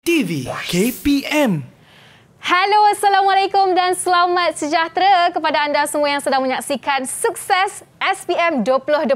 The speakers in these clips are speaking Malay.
TV KPM. Hello, Assalamualaikum dan selamat sejahtera kepada anda semua yang sedang menyaksikan Sukses SPM 2021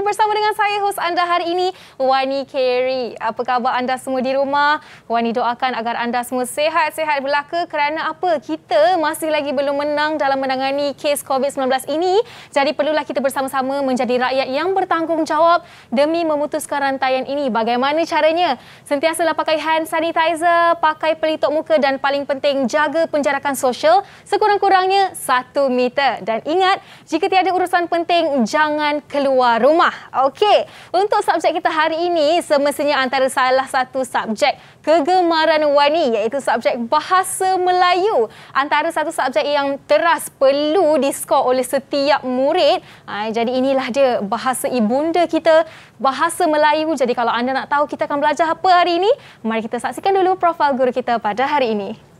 bersama dengan saya host anda hari ini Wani Kerry. Apa khabar anda semua di rumah? Wani doakan agar anda semua sehat-sehat belaka kerana apa? Kita masih lagi belum menang dalam menangani kes COVID-19 ini. Jadi perlulah kita bersama-sama menjadi rakyat yang bertanggungjawab demi memutuskan rantaian ini. Bagaimana caranya? Sentiasalah pakai hand sanitizer, pakai pelitup muka dan paling penting jaga penjarakan sosial sekurang-kurangnya 1 meter. Dan ingat, jika tiada urusan penting penting jangan keluar rumah. Okey, untuk subjek kita hari ini semestinya antara salah satu subjek kegemaran Wani iaitu subjek Bahasa Melayu. Antara satu subjek yang teras perlu diskor oleh setiap murid. Ha, jadi inilah dia bahasa ibunda kita, Bahasa Melayu. Jadi kalau anda nak tahu kita akan belajar apa hari ini, mari kita saksikan dulu profil guru kita pada hari ini.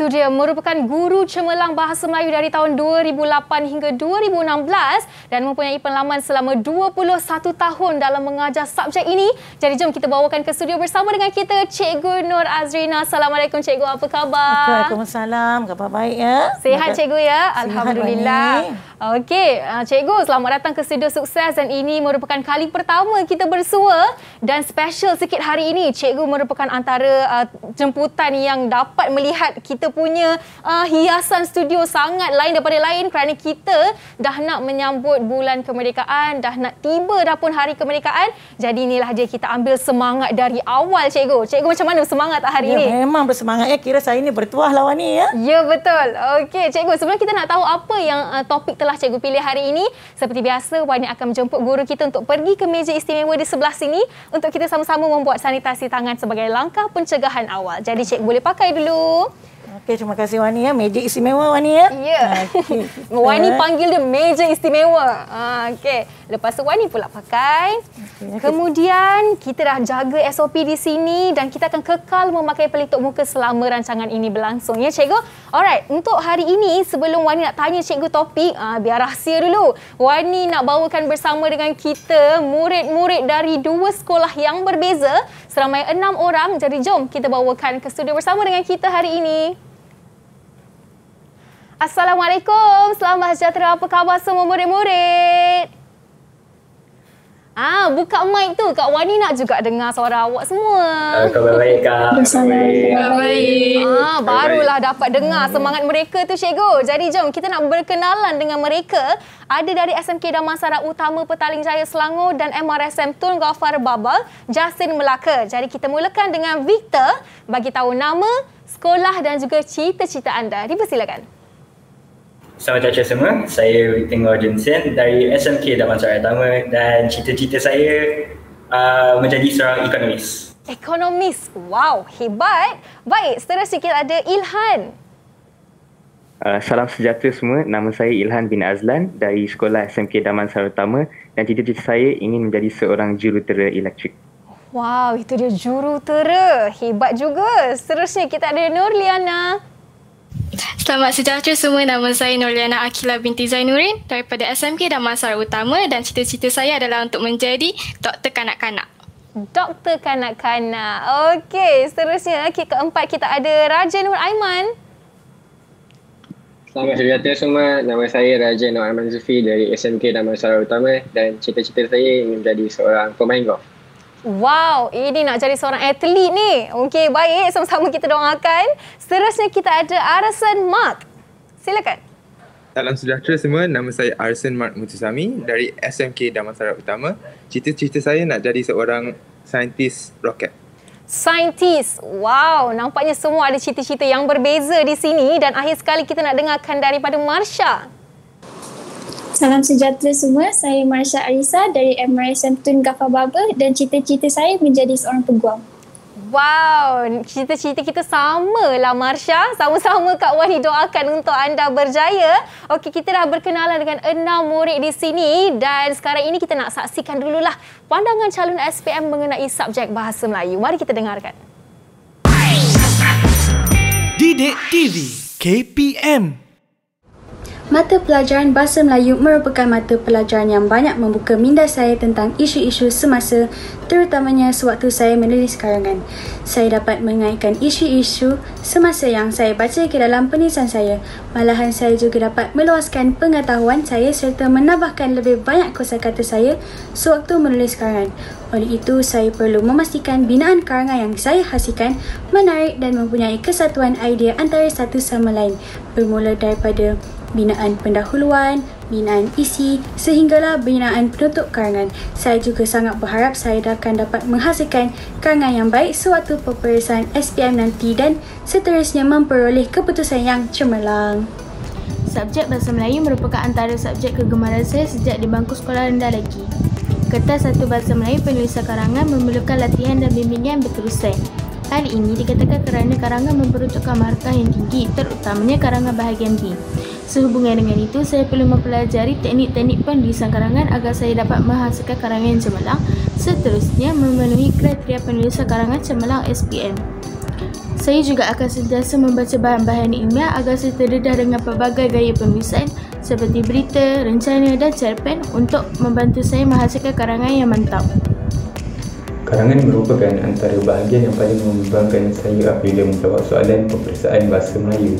itu dia merupakan guru cemerlang bahasa Melayu dari tahun 2008 hingga 2016 dan mempunyai pengalaman selama 21 tahun dalam mengajar subjek ini. Jadi jom kita bawakan ke studio bersama dengan kita Cikgu Nur Azrina. Assalamualaikum Cikgu, apa khabar? Assalamualaikum, apa baik ya. Sehat Cikgu ya, Alhamdulillah. Okey, ah, cikgu selamat datang ke Studio Sukses dan ini merupakan kali pertama kita bersua dan special sikit hari ini. Cikgu merupakan antara uh, jemputan yang dapat melihat kita punya uh, hiasan studio sangat lain daripada lain kerana kita dah nak menyambut bulan kemerdekaan, dah nak tiba dah pun hari kemerdekaan. Jadi inilah dia kita ambil semangat dari awal cikgu. Cikgu macam mana semangat hari ya, ini? Memang bersemangat ya, kira saya ini bertuah lawan ni ya. Ya betul. Okey, cikgu sebelum kita nak tahu apa yang uh, topik telah sekolah cikgu pilih hari ini. Seperti biasa, Wani akan menjemput guru kita untuk pergi ke meja istimewa di sebelah sini untuk kita sama-sama membuat sanitasi tangan sebagai langkah pencegahan awal. Jadi cikgu boleh pakai dulu. Okey, terima kasih Wani ya. Meja istimewa Wani ya. Ya. Yeah. Okay. Wani panggil dia meja istimewa. Ah, Okey. Lepas tu Wani pula pakai. Okay, Kemudian okay. kita dah jaga SOP di sini dan kita akan kekal memakai pelitup muka selama rancangan ini berlangsung ya cikgu. Alright, untuk hari ini sebelum Wani nak tanya cikgu topik, ah biar rahsia dulu. Wani nak bawakan bersama dengan kita murid-murid dari dua sekolah yang berbeza seramai enam orang. Jadi jom kita bawakan ke studio bersama dengan kita hari ini. Assalamualaikum, selamat sejahtera. Apa khabar semua murid-murid? Ah, buka mic tu. Kak Wani nak juga dengar suara awak semua. Uh, kabar baik, Kak. Kabar baik. Ah, barulah dapat dengar semangat mereka tu, Cikgu. Jadi jom, kita nak berkenalan dengan mereka. Ada dari SMK Damansara Utama Petaling Jaya Selangor dan MRSM Tun Ghaffar Babal, Justin Melaka. Jadi kita mulakan dengan Victor bagi tahu nama, sekolah dan juga cita-cita anda. Dipersilakan. Selamat datang semua. Saya Victor Jensen dari SMK Daman Suara Utama dan cita-cita saya uh, menjadi seorang ekonomis. Ekonomis. Wow, hebat. Baik, seterusnya kita ada Ilhan. Uh, salam sejahtera semua. Nama saya Ilhan bin Azlan dari Sekolah SMK Daman Sarawak Utama dan cita-cita saya ingin menjadi seorang jurutera elektrik. Wow, itu dia jurutera. Hebat juga. Seterusnya kita ada Nurliana. Selamat sejahtera semua. Nama saya Nurliana Akila binti Zainurin daripada SMK Damansara Utama dan cita-cita saya adalah untuk menjadi doktor kanak-kanak. Doktor kanak-kanak. Okey, seterusnya kek keempat kita ada Raja Nur Aiman. Selamat sejahtera semua. Nama saya Raja Nur Aiman Zufi dari SMK Damansara Utama dan cita-cita saya menjadi seorang pemain golf. Wow, ini nak jadi seorang atlet ni. Okey, baik. Sama-sama kita doakan. Seterusnya kita ada Arsen Mark. Silakan. Salam sejahtera semua. Nama saya Arsen Mark Mutusami dari SMK Damansara Utama. Cita-cita saya nak jadi seorang saintis roket. Saintis. Wow, nampaknya semua ada cita-cita yang berbeza di sini. Dan akhir sekali kita nak dengarkan daripada Marsha salam sejahtera semua. Saya Marsha Arisa dari MRI Tun Gafa Baba dan cita-cita saya menjadi seorang peguam. Wow, cita-cita kita sama lah Marsha. Sama-sama Kak Wani doakan untuk anda berjaya. Okey, kita dah berkenalan dengan enam murid di sini dan sekarang ini kita nak saksikan dululah pandangan calon SPM mengenai subjek Bahasa Melayu. Mari kita dengarkan. Didik TV KPM Mata pelajaran Bahasa Melayu merupakan mata pelajaran yang banyak membuka minda saya tentang isu-isu semasa, terutamanya sewaktu saya menulis karangan. Saya dapat mengaitkan isu-isu semasa yang saya baca ke dalam penulisan saya. Malahan saya juga dapat meluaskan pengetahuan saya serta menambahkan lebih banyak kosakata saya sewaktu menulis karangan. Oleh itu, saya perlu memastikan binaan karangan yang saya hasilkan menarik dan mempunyai kesatuan idea antara satu sama lain. Bermula daripada binaan pendahuluan, binaan isi sehinggalah binaan penutup karangan. Saya juga sangat berharap saya akan dapat menghasilkan karangan yang baik sewaktu peperiksaan SPM nanti dan seterusnya memperoleh keputusan yang cemerlang. Subjek Bahasa Melayu merupakan antara subjek kegemaran saya sejak di bangku sekolah rendah lagi. Kertas satu Bahasa Melayu penulisan karangan memerlukan latihan dan bimbingan berterusan. Hal ini dikatakan kerana karangan memperuntukkan markah yang tinggi, terutamanya karangan bahagian B. Sehubungan dengan itu, saya perlu mempelajari teknik-teknik penulisan karangan agar saya dapat menghasilkan karangan cemerlang. Seterusnya, memenuhi kriteria penulisan karangan cemerlang SPM. Saya juga akan sentiasa membaca bahan-bahan ini agar saya terdedah dengan pelbagai gaya penulisan seperti berita, rencana dan cerpen untuk membantu saya menghasilkan karangan yang mantap. Karangan merupakan antara bahagian yang paling membangkan saya apabila menjawab soalan pemeriksaan bahasa Melayu.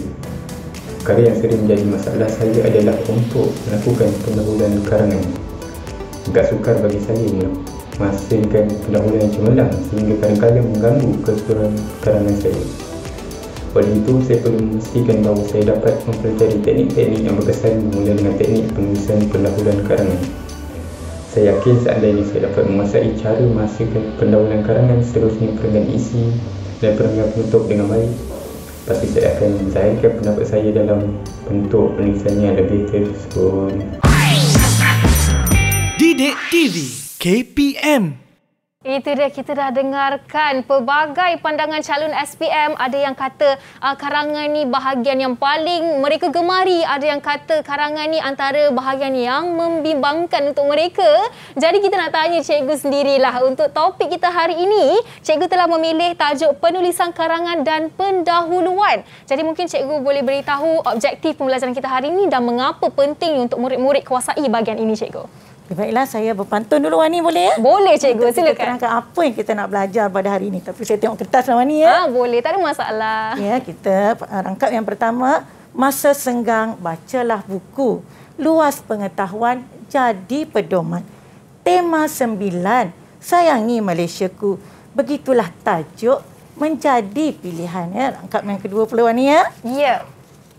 Perkara yang sering menjadi masalah saya adalah untuk melakukan pendahuluan karena agak sukar bagi saya ni masingkan pendahuluan yang cemerlang sehingga kadang-kadang mengganggu kesuruhan karangan saya. Oleh itu, saya perlu memastikan bahawa saya dapat mempelajari teknik-teknik yang berkesan mula dengan teknik penulisan pendahuluan karangan. Saya yakin seandainya saya dapat menguasai cara masingkan pendahuluan karangan seterusnya perenggan isi dan perenggan penutup dengan baik, tapi saya akan zahirkan pendapat saya dalam bentuk penulisan yang lebih tersebut. Didik TV KPM itu dia kita dah dengarkan pelbagai pandangan calon SPM ada yang kata uh, karangan ni bahagian yang paling mereka gemari ada yang kata karangan ni antara bahagian yang membimbangkan untuk mereka jadi kita nak tanya cikgu sendirilah untuk topik kita hari ini cikgu telah memilih tajuk penulisan karangan dan pendahuluan jadi mungkin cikgu boleh beritahu objektif pembelajaran kita hari ini dan mengapa penting untuk murid-murid kuasai bahagian ini cikgu Okay, baiklah, saya berpantun dulu Wani boleh ya? Boleh cikgu, Untuk silakan. Kita terangkan apa yang kita nak belajar pada hari ini. Tapi saya tengok kertas lah Wani ya. Ah, boleh, tak ada masalah. Ya, kita rangkap yang pertama. Masa senggang, bacalah buku. Luas pengetahuan, jadi pedoman. Tema sembilan, sayangi Malaysia ku. Begitulah tajuk menjadi pilihan ya. Rangkap yang kedua pula Wani ya. Ya.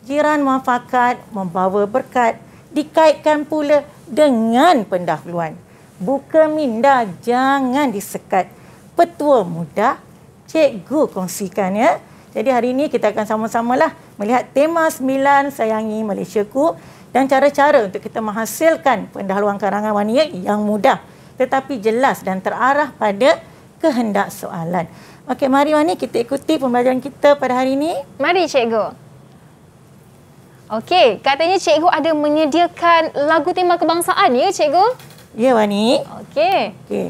Jiran mafakat membawa berkat. Dikaitkan pula dengan pendahuluan. Buka minda jangan disekat. Petua muda, cikgu kongsikan ya. Jadi hari ini kita akan sama sama lah melihat tema sembilan Sayangi Malaysia ku dan cara-cara untuk kita menghasilkan pendahuluan karangan wanita yang mudah tetapi jelas dan terarah pada kehendak soalan. Okey, mari Wani kita ikuti pembelajaran kita pada hari ini. Mari cikgu. Okey, katanya cikgu ada menyediakan lagu tema kebangsaan ya cikgu? Ya Wani. Okey. Okey.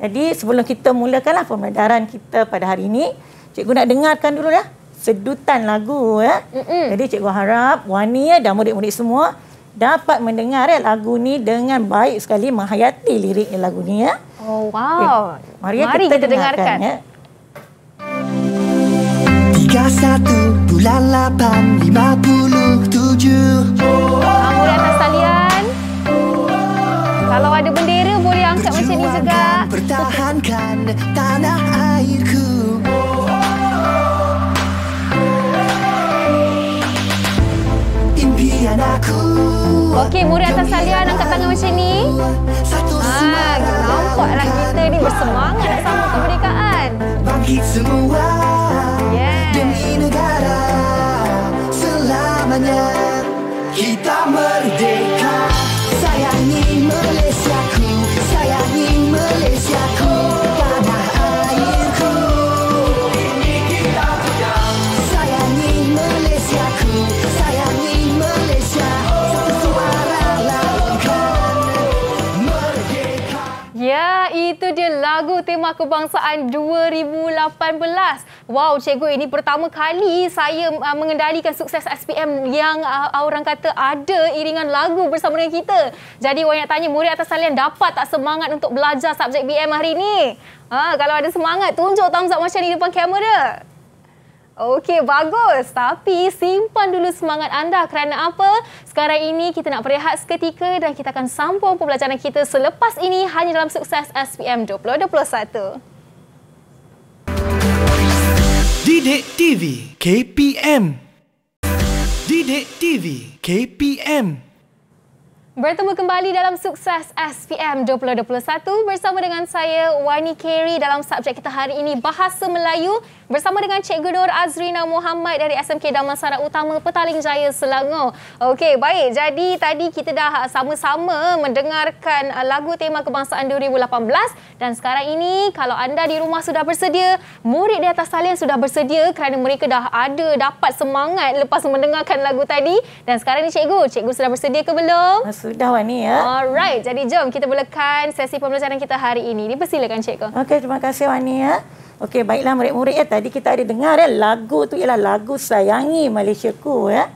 Jadi sebelum kita mulakanlah pemedaran kita pada hari ini, cikgu nak dengarkan dulu dah sedutan lagu ya. Mm-mm. Jadi cikgu harap Wani ya dan murid-murid semua dapat mendengar ya, lagu ni dengan baik sekali menghayati liriknya lagu ni ya. Oh wow. Okay. Mari, ya Mari kita, kita dengarkan. dengarkan. Ya. Tiga satu bulan lapan lima puluh tujuh. Kamu di atas talian. Kalau ada bendera boleh angkat macam ni juga. Pertahankan tanah airku. Impian aku. Okey, muri atas talian angkat tangan macam ni. Ha, ah, nampaklah kita ni bersemangat sama kemerdekaan bangkit semua yeah. Demi negara selamanya Kita merdeka dia lagu tema kebangsaan 2018. Wow, cikgu ini pertama kali saya uh, mengendalikan sukses SPM yang uh, orang kata ada iringan lagu bersama dengan kita. Jadi banyak tanya murid atas salian dapat tak semangat untuk belajar subjek BM hari ini? Ha, ah, kalau ada semangat, tunjuk thumbs up macam ni depan kamera. Okey, bagus. Tapi simpan dulu semangat anda kerana apa? Sekarang ini kita nak berehat seketika dan kita akan sambung pembelajaran kita selepas ini hanya dalam sukses SPM 2021. Didik TV KPM Didik TV KPM Bertemu kembali dalam sukses SPM 2021 bersama dengan saya Wani Keri dalam subjek kita hari ini Bahasa Melayu bersama dengan Cikgu Nur Azrina Muhammad dari SMK Damansara Utama Petaling Jaya Selangor. Okey, baik. Jadi tadi kita dah sama-sama mendengarkan uh, lagu tema kebangsaan 2018 dan sekarang ini kalau anda di rumah sudah bersedia, murid di atas talian sudah bersedia kerana mereka dah ada dapat semangat lepas mendengarkan lagu tadi dan sekarang ni cikgu, cikgu sudah bersedia ke belum? sudah wan ni ya. Alright, jadi jom kita mulakan sesi pembelajaran kita hari ini. Dipersilakan cikgu. Okey, terima kasih wan ya. Okey, baiklah murid-murid ya. Tadi kita ada dengar ya lagu tu ialah lagu Sayangi Malaysia Ku ya.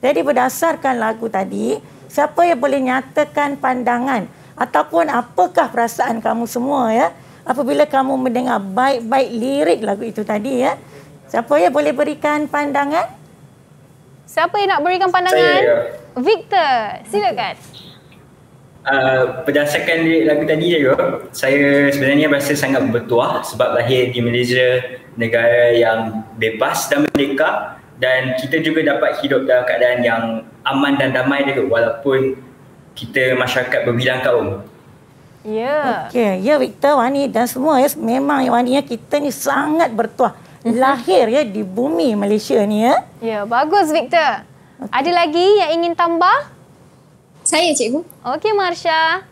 Jadi berdasarkan lagu tadi, siapa yang boleh nyatakan pandangan ataupun apakah perasaan kamu semua ya apabila kamu mendengar baik-baik lirik lagu itu tadi ya? Siapa yang boleh berikan pandangan? Siapa yang nak berikan pandangan? Saya, ya. Victor, silakan. Uh, berdasarkan lagu tadi saya, saya sebenarnya rasa sangat bertuah sebab lahir di Malaysia, negara yang bebas dan merdeka dan kita juga dapat hidup dalam keadaan yang aman dan damai juga walaupun kita masyarakat berbilang kaum. Ya. Okay. Ya Victor, Wani dan semua ya memang ya Wani ya, kita ni sangat bertuah mhm. lahir ya di bumi Malaysia ni ya. Ya, bagus Victor. Okay. Ada lagi yang ingin tambah? Saya cikgu. Okey Marsha.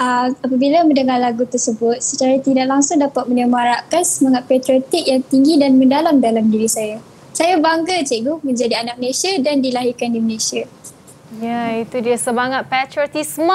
Uh, apabila mendengar lagu tersebut, secara tidak langsung dapat menyemarakkan semangat patriotik yang tinggi dan mendalam dalam diri saya. Saya bangga cikgu menjadi anak Malaysia dan dilahirkan di Malaysia. Ya, itu dia semangat patriotisme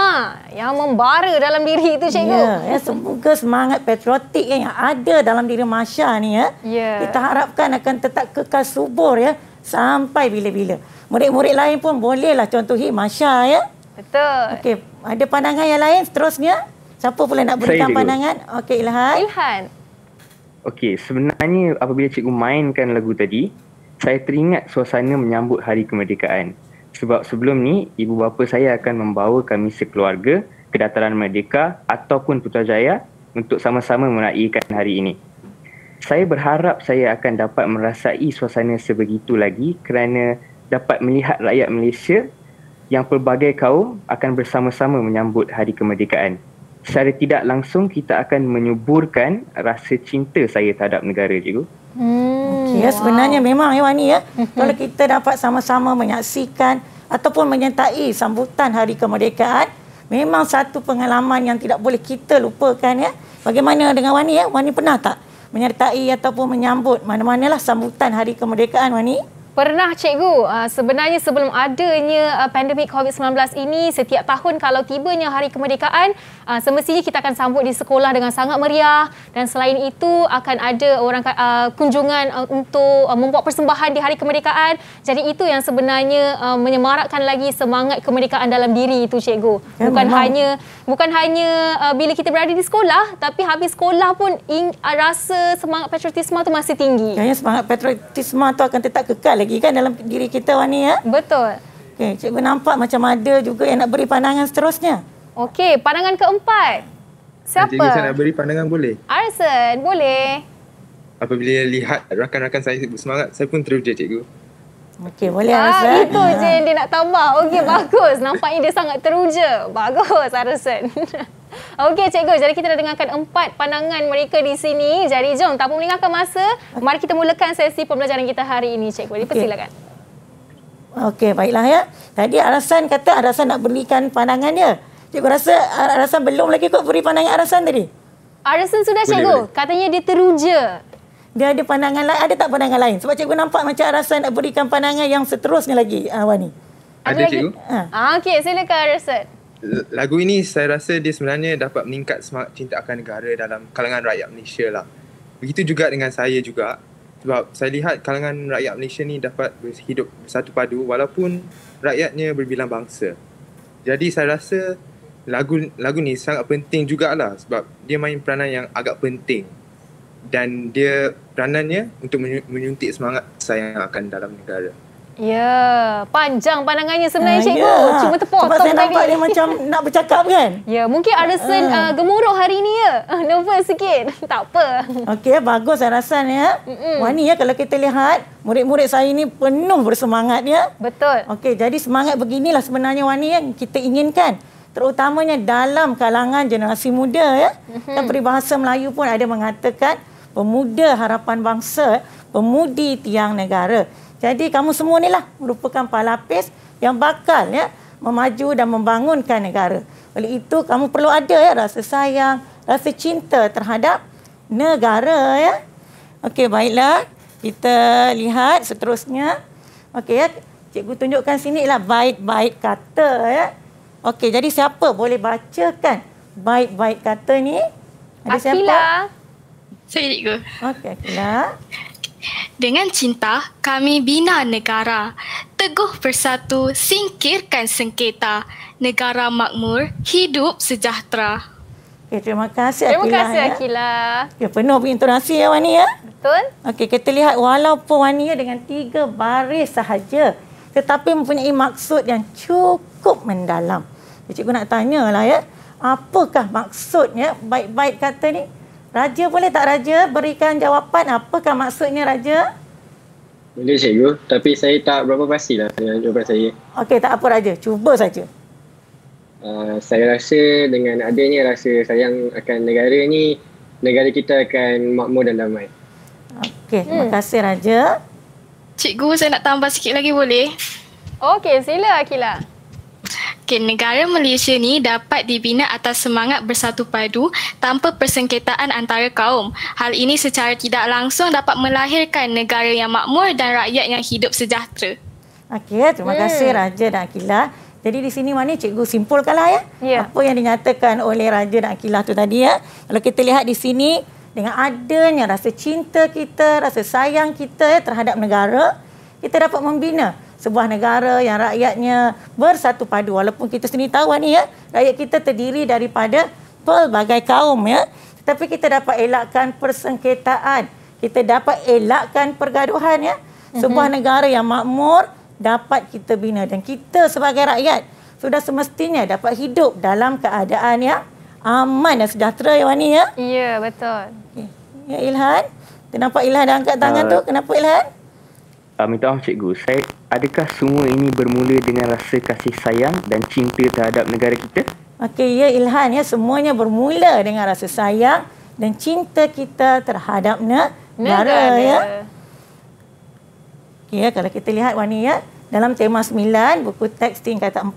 yang membara dalam diri itu cikgu. Ya, ya semoga semangat patriotik yang ada dalam diri Marsha ni ya. ya. Kita harapkan akan tetap kekal subur ya sampai bila-bila murid-murid lain pun bolehlah contohi Masya ya. Betul. Okey, ada pandangan yang lain seterusnya? Siapa pula nak berikan Saya pandangan? Okey, Ilhan. Ilhan. Okey, sebenarnya apabila cikgu mainkan lagu tadi, saya teringat suasana menyambut hari kemerdekaan. Sebab sebelum ni, ibu bapa saya akan membawa kami sekeluarga ke dataran Merdeka ataupun Putrajaya untuk sama-sama meraihkan hari ini. Saya berharap saya akan dapat merasai suasana sebegitu lagi kerana dapat melihat rakyat Malaysia yang pelbagai kaum akan bersama-sama menyambut hari kemerdekaan. Secara tidak langsung kita akan menyuburkan rasa cinta saya terhadap negara cikgu. Hmm. Okay. Ya sebenarnya memang ya, ni mm-hmm. ya. Kalau kita dapat sama-sama menyaksikan ataupun menyertai sambutan hari kemerdekaan memang satu pengalaman yang tidak boleh kita lupakan ya. Bagaimana dengan Wani ya? Wani pernah tak menyertai ataupun menyambut mana-manalah sambutan hari kemerdekaan Wani? Pernah cikgu, ah, sebenarnya sebelum adanya ah, pandemik COVID-19 ini, setiap tahun kalau tibanya hari kemerdekaan, ah, semestinya kita akan sambut di sekolah dengan sangat meriah dan selain itu akan ada orang kunjungan untuk membuat persembahan di hari kemerdekaan. Jadi itu yang sebenarnya menyemarakkan lagi semangat kemerdekaan dalam diri itu cikgu. Ya, bukan ya, hanya bukan hanya bila kita berada di sekolah, tapi habis sekolah pun rasa semangat patriotisme itu masih tinggi. Kayaknya semangat patriotisme itu akan tetap kekal ya, lagi kan dalam diri kita Wani ya? Betul. Okey, cikgu nampak macam ada juga yang nak beri pandangan seterusnya. Okey, pandangan keempat. Siapa? Cikgu saya nak beri pandangan boleh? Arsen boleh. Apabila lihat rakan-rakan saya semangat, saya pun terus cikgu. Okey, boleh Arson. Ah, itu je yang dia nak tambah. Okey, ya. bagus. Nampaknya dia sangat teruja. Bagus, Arsen. Okey cikgu, jadi kita dah dengarkan empat pandangan mereka di sini. Jadi jom tanpa melengahkan masa, mari kita mulakan sesi pembelajaran kita hari ini cikgu. Dipersilakan. Okey, okay, baiklah ya. Tadi Arasan kata Arasan nak berikan pandangannya. Cikgu rasa Arasan belum lagi kot beri pandangan Arasan tadi? Arasan sudah cikgu. Boleh. Katanya dia teruja. Dia ada pandangan lain, ada tak pandangan lain? Sebab cikgu nampak macam Arasan nak berikan pandangan yang seterusnya lagi, ah, Wani. Ada, ada cikgu. Ha. Ah, okey, silakan Arasan lagu ini saya rasa dia sebenarnya dapat meningkat semangat cinta akan negara dalam kalangan rakyat Malaysia lah. Begitu juga dengan saya juga sebab saya lihat kalangan rakyat Malaysia ni dapat hidup bersatu padu walaupun rakyatnya berbilang bangsa. Jadi saya rasa lagu lagu ni sangat penting jugalah sebab dia main peranan yang agak penting dan dia peranannya untuk menyuntik semangat sayang akan dalam negara. Ya, panjang pandangannya sebenarnya ha, cikgu. Ya. Cuma terpotong tadi. Sebab saya nampak dia macam nak bercakap kan? Ya, mungkin Arisen uh, ah. uh. Ah, gemuruh hari ini ya. Nervous sikit. tak apa. Okey, bagus Arisen ya. Mm-mm. Wani ya kalau kita lihat murid-murid saya ini penuh bersemangat ya. Betul. Okey, jadi semangat beginilah sebenarnya Wani ya, yang kita inginkan. Terutamanya dalam kalangan generasi muda ya. Mm-hmm. Dan peribahasa Melayu pun ada mengatakan pemuda harapan bangsa, pemudi tiang negara. Jadi kamu semua ni lah merupakan palapis yang bakal ya memaju dan membangunkan negara. Oleh itu kamu perlu ada ya rasa sayang, rasa cinta terhadap negara ya. Okey baiklah kita lihat seterusnya. Okey ya cikgu tunjukkan sini lah baik-baik kata ya. Okey jadi siapa boleh bacakan baik-baik kata ni? Ada Akila. siapa? Saya cikgu. Okey Akila. Dengan cinta, kami bina negara. Teguh bersatu, singkirkan sengketa. Negara makmur, hidup sejahtera. Okay, terima kasih Akilah. Terima kasih ya. Akilah. Ya. ya penuh intonasi ya Wani ya. Betul. Okay, kita lihat walaupun Wani ya dengan tiga baris sahaja tetapi mempunyai maksud yang cukup mendalam. Cikgu nak tanyalah ya, apakah maksudnya baik-baik kata ni? Raja boleh tak Raja berikan jawapan apakah maksudnya Raja? Boleh cikgu tapi saya tak berapa pasti lah dengan jawapan saya. Okey tak apa Raja cuba saja. Uh, saya rasa dengan adanya rasa sayang akan negara ni negara kita akan makmur dan damai. Okey hmm. terima kasih Raja. Cikgu saya nak tambah sikit lagi boleh? Okey sila Akilah. Okay, negara Malaysia ni dapat dibina atas semangat bersatu padu tanpa persengketaan antara kaum. Hal ini secara tidak langsung dapat melahirkan negara yang makmur dan rakyat yang hidup sejahtera. Okey, terima hmm. kasih Raja dan Akila. Jadi di sini mana cikgu simpulkanlah ya. Yeah. Apa yang dinyatakan oleh Raja dan Akila tu tadi ya. Kalau kita lihat di sini dengan adanya rasa cinta kita, rasa sayang kita ya, terhadap negara, kita dapat membina sebuah negara yang rakyatnya bersatu padu walaupun kita sendiri tahu ni ya rakyat kita terdiri daripada pelbagai kaum ya tetapi kita dapat elakkan persengketaan kita dapat elakkan pergaduhan ya mhm. sebuah mm-hmm. negara yang makmur dapat kita bina dan kita sebagai rakyat sudah semestinya dapat hidup dalam keadaan yang aman dan sejahtera ya Wani ya ya betul okay. ya Ilhan kenapa Ilhan dah angkat tangan uh, tu kenapa Ilhan uh, minta maaf cikgu saya Adakah semua ini bermula dengan rasa kasih sayang dan cinta terhadap negara kita? Okey, ya Ilhan, ya semuanya bermula dengan rasa sayang dan cinta kita terhadap negara, negara ya. Okay, ya, kalau kita lihat Wani ya, dalam tema 9 buku teks tingkat 4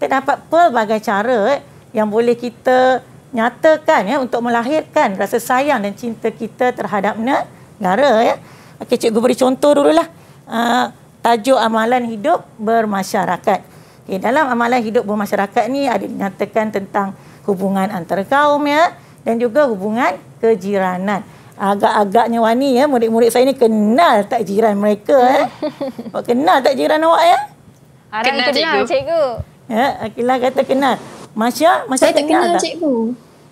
terdapat pelbagai cara eh, yang boleh kita nyatakan ya untuk melahirkan rasa sayang dan cinta kita terhadap negara ya. Okey, cikgu beri contoh dululah. Uh, tajuk amalan hidup bermasyarakat. Okay, dalam amalan hidup bermasyarakat ni ada dinyatakan tentang hubungan antara kaum ya dan juga hubungan kejiranan. Agak-agaknya Wani ya, murid-murid saya ni kenal tak jiran mereka ya? Eh? kenal tak jiran awak ya? kenal, kenal cikgu. cikgu. Ya, Akilah kata kenal. Masya, Masya saya kenal tak? kenal cikgu.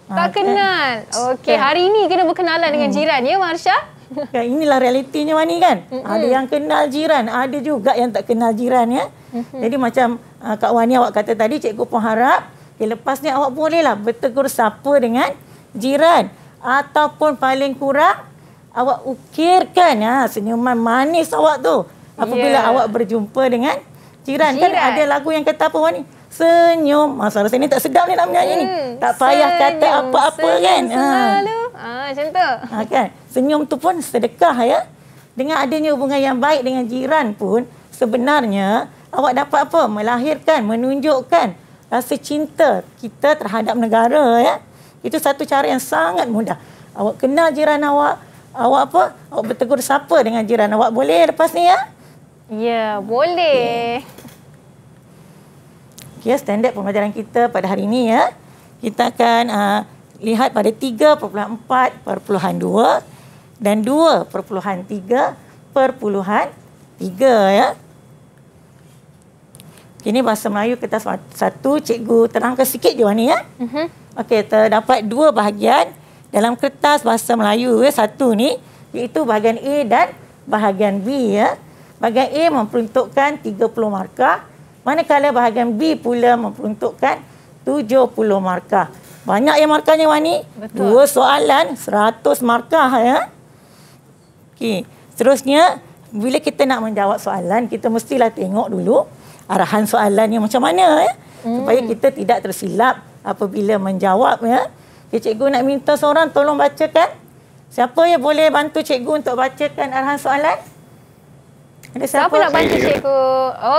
Tak ah, kenal. Eh. Okey, hari ini kena berkenalan hmm. dengan jiran ya Marsha? kan, inilah realitinya Mani kan. Mm-hmm. Ada yang kenal jiran, ada juga yang tak kenal jiran ya. Mm-hmm. Jadi macam uh, Kak Wani awak kata tadi, cikgu pun harap okay, ya, lepas ni awak bolehlah bertegur sapa dengan jiran. Ataupun paling kurang, awak ukirkan ya, senyuman manis awak tu. Apabila yeah. awak berjumpa dengan jiran. Kan jiran. Kan ada lagu yang kata apa Wani? senyum. Masa ah, rasa ni tak sedap ni nak menyanyi hmm. ni. Tak payah senyum. kata apa-apa kan. Senyum ah. ha. selalu. Ha, macam tu. Ha, kan? Senyum tu pun sedekah ya. Dengan adanya hubungan yang baik dengan jiran pun sebenarnya awak dapat apa? Melahirkan, menunjukkan rasa cinta kita terhadap negara ya. Itu satu cara yang sangat mudah. Awak kenal jiran awak, awak apa? Awak bertegur sapa dengan jiran awak boleh lepas ni ya? Ya, boleh. Ya. Okey, ya, standard pembelajaran kita pada hari ini ya. Kita akan uh, lihat pada 3.4.2 dan 2.3.3 ya. Ini bahasa Melayu kertas satu. Cikgu terangkan sikit di mana ya. Uh-huh. Okey, terdapat dua bahagian dalam kertas bahasa Melayu. Ya. Satu ni iaitu bahagian A dan bahagian B ya. Bahagian A memperuntukkan 30 markah Manakala bahagian B pula memperuntukkan 70 markah. Banyak ya markahnya Wani? Betul. Dua soalan, 100 markah ya. Okey. Seterusnya, bila kita nak menjawab soalan, kita mestilah tengok dulu arahan soalan yang macam mana ya. Hmm. Supaya kita tidak tersilap apabila menjawab ya. Okay, cikgu nak minta seorang tolong bacakan. Siapa yang boleh bantu cikgu untuk bacakan arahan soalan? Ada siapa, siapa nak bantu cikgu?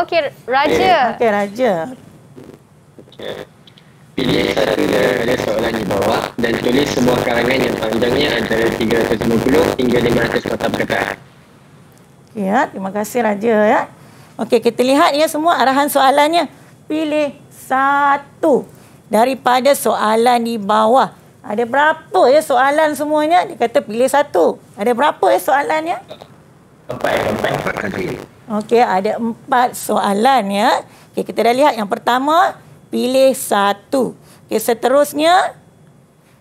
Okey, Raja. Okey, Raja. Pilih satu dari soalan di bawah dan tulis semua karangan yang panjangnya antara 350 hingga 500 kata perkataan. Okey, ya. terima kasih Raja. Ya. Okey, kita lihat ya semua arahan soalannya. Pilih satu daripada soalan di bawah. Ada berapa ya soalan semuanya? Dia kata pilih satu. Ada berapa ya soalannya? Okay. Empat, empat, empat kali. Okey, ada empat soalan ya. Okey, kita dah lihat yang pertama, pilih satu. Okey, seterusnya,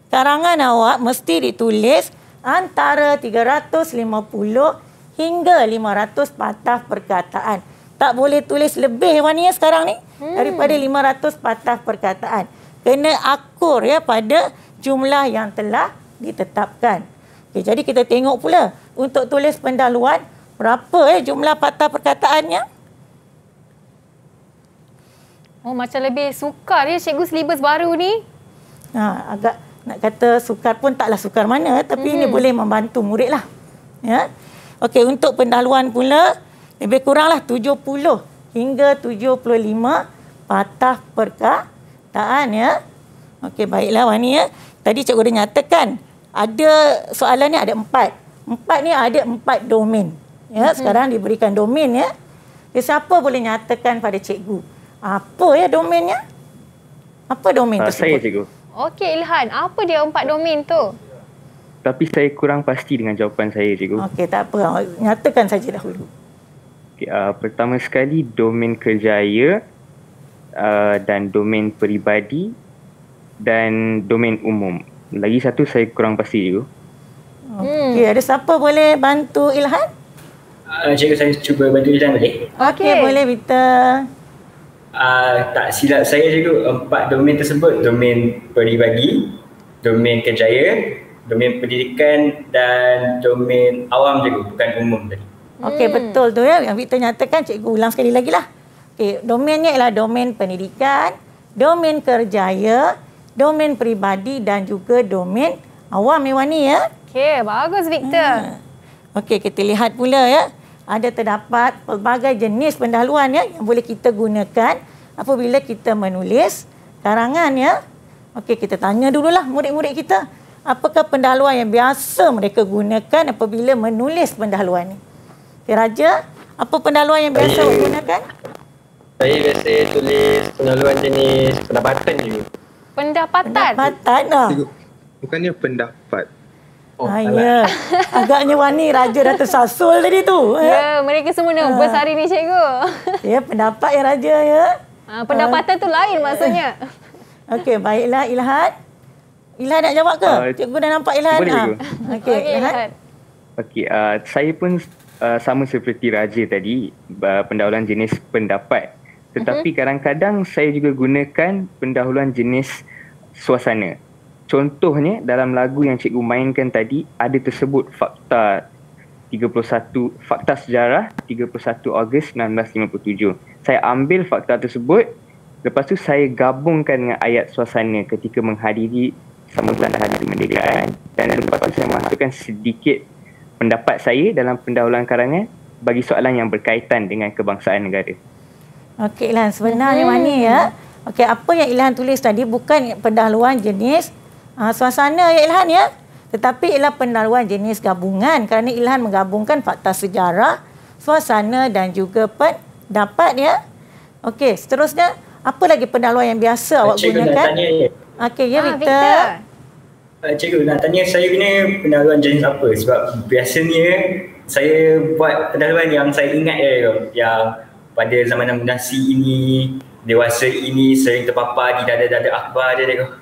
karangan awak mesti ditulis antara 350 hingga 500 patah perkataan. Tak boleh tulis lebih Wania sekarang ni hmm. daripada 500 patah perkataan. Kena akur ya pada jumlah yang telah ditetapkan. Okey, jadi kita tengok pula untuk tulis pendahuluan, Berapa eh jumlah patah perkataannya? Oh macam lebih sukar ya cikgu silibus baru ni. Ha, agak nak kata sukar pun taklah sukar mana tapi mm-hmm. ini mhm. boleh membantu murid lah. Ya? Okey untuk pendahuluan pula lebih kuranglah 70 hingga 75 patah perkataan ya. Okey baiklah Wani ya. Tadi cikgu dah nyatakan ada soalan ni ada empat. Empat ni ada empat domain ya mm-hmm. sekarang diberikan domain ya jadi, siapa boleh nyatakan pada cikgu apa ya domainnya apa domain uh, tersebut saya cikgu okey ilhan apa dia empat domain tu tapi saya kurang pasti dengan jawapan saya cikgu okey tak apa nyatakan saja dahulu okey uh, pertama sekali domain kerjaya uh, ah, dan domain peribadi dan domain umum lagi satu saya kurang pasti cikgu Okey, ada siapa boleh bantu Ilhan? uh, cikgu saya cuba bantu Izan boleh? Okey, okay, boleh Peter. Uh, tak silap saya cikgu, empat domain tersebut, domain peribagi, domain kerjaya, domain pendidikan dan domain awam cikgu, bukan umum tadi. Okey, hmm. betul tu ya. Yang Victor nyatakan, cikgu ulang sekali lagi lah. Okay, domainnya ialah domain pendidikan, domain kerjaya, domain peribadi dan juga domain awam mewani ya. Okey, bagus Victor. Hmm. Okey, kita lihat pula ya ada terdapat pelbagai jenis pendahuluan ya yang boleh kita gunakan apabila kita menulis karangan ya. Okey kita tanya dululah murid-murid kita apakah pendahuluan yang biasa mereka gunakan apabila menulis pendahuluan ni. Okay, Raja, apa pendahuluan yang biasa awak gunakan? Saya biasa tulis pendahuluan jenis pendapatan ni. Pendapatan. Pendapatan. Ah. Bukannya pendapat. Oh, ah, ya. Agaknya Wani Raja dah tersasul tadi tu. Eh? Ya, yeah, mereka semua nak uh. Ah. bersari ni cikgu. ya, yeah, pendapat yang Raja ya. Ah, pendapatan uh. tu lain maksudnya. Okey, baiklah Ilhad. Ilhad nak jawab ke? Uh, cikgu dah nampak Ilhad. Boleh, Okey, okay, Ilhad. Okey, uh, saya pun uh, sama seperti Raja tadi, uh, pendahuluan jenis pendapat. Tetapi uh-huh. kadang-kadang saya juga gunakan pendahuluan jenis suasana. Contohnya dalam lagu yang cikgu mainkan tadi ada tersebut fakta 31 fakta sejarah 31 Ogos 1957. Saya ambil fakta tersebut lepas tu saya gabungkan dengan ayat suasana ketika menghadiri sambutan hari kemerdekaan dan lepas tu saya masukkan sedikit pendapat saya dalam pendahuluan karangan bagi soalan yang berkaitan dengan kebangsaan negara. Okey Ilhan, sebenarnya hmm. mana ya? Okey, apa yang Ilhan tulis tadi bukan pendahuluan jenis uh, suasana ya Ilhan ya. Tetapi ialah pendaluan jenis gabungan kerana Ilhan menggabungkan fakta sejarah, suasana dan juga pendapat ya. Okey, seterusnya apa lagi pendaluan yang biasa awak Cikgu gunakan? Okey, ya ah, Rita. Victor. Eh, Cikgu nak tanya saya guna pendaluan jenis apa sebab biasanya saya buat pendaluan yang saya ingat ya yang pada zaman nominasi ini, dewasa ini sering terpapar di dada-dada akhbar dia.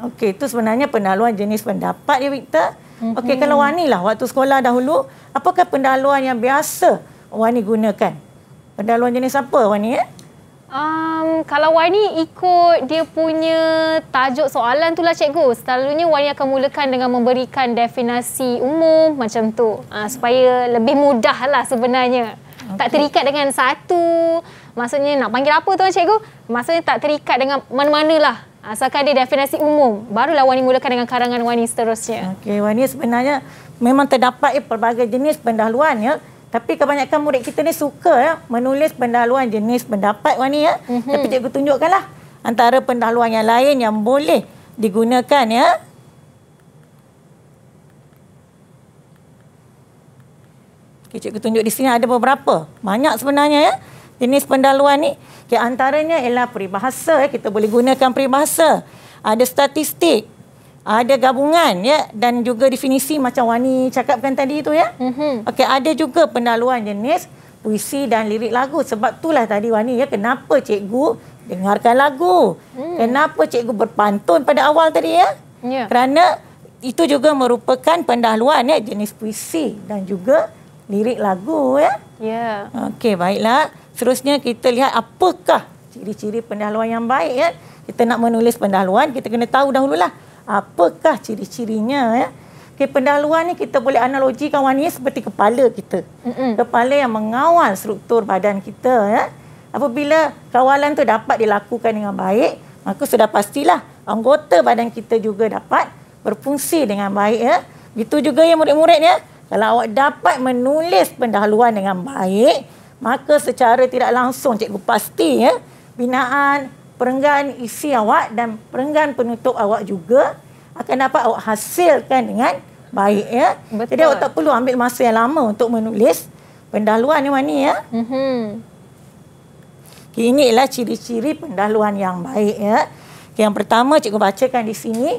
Okey, itu sebenarnya pendahuluan jenis pendapat ya Victor. Mm-hmm. Okey, kalau Wani lah waktu sekolah dahulu, apakah pendahuluan yang biasa Wani gunakan? Pendahuluan jenis apa Wani ya? Um, kalau Wani ikut dia punya tajuk soalan tu lah cikgu. Selalunya Wani akan mulakan dengan memberikan definasi umum macam tu. Uh, supaya lebih mudah lah sebenarnya. Okay. Tak terikat dengan satu. Maksudnya nak panggil apa tu cikgu? Maksudnya tak terikat dengan mana-mana lah. Asalkan dia definisi umum, barulah Wani mulakan dengan karangan Wani seterusnya. Okey, Wani sebenarnya memang terdapat eh, pelbagai jenis pendahuluan ya. Tapi kebanyakan murid kita ni suka ya, menulis pendahuluan jenis pendapat Wani ya. Mm-hmm. Tapi cikgu tunjukkanlah antara pendahuluan yang lain yang boleh digunakan ya. Okey, cikgu tunjuk di sini ada beberapa. Banyak sebenarnya ya jenis pendaluan ni okay, antaranya ialah peribahasa ya kita boleh gunakan peribahasa ada statistik ada gabungan ya dan juga definisi macam Wani cakapkan tadi itu ya mm-hmm. okey ada juga pendaluan jenis puisi dan lirik lagu sebab itulah tadi Wani ya kenapa cikgu dengarkan lagu mm. kenapa cikgu berpantun pada awal tadi ya yeah. kerana itu juga merupakan pendahuluan ya jenis puisi dan juga lirik lagu ya ya yeah. okey baiklah Seterusnya kita lihat apakah ciri-ciri pendahuluan yang baik ya. Kita nak menulis pendahuluan, kita kena tahu dahululah apakah ciri-cirinya ya. Okay, pendahuluan ni kita boleh analogikan wanita seperti kepala kita. Mm-mm. Kepala yang mengawal struktur badan kita ya. Apabila kawalan tu dapat dilakukan dengan baik, maka sudah pastilah anggota badan kita juga dapat berfungsi dengan baik ya. Itu juga yang murid-murid ya. Kalau awak dapat menulis pendahuluan dengan baik, maka secara tidak langsung cikgu pasti ya binaan perenggan isi awak dan perenggan penutup awak juga akan dapat awak hasilkan dengan baik ya. Betul. Jadi awak tak perlu ambil masa yang lama untuk menulis pendahuluan ni mana ya. Mm-hmm. Okay, inilah ciri-ciri pendahuluan yang baik ya. Okay, yang pertama cikgu bacakan di sini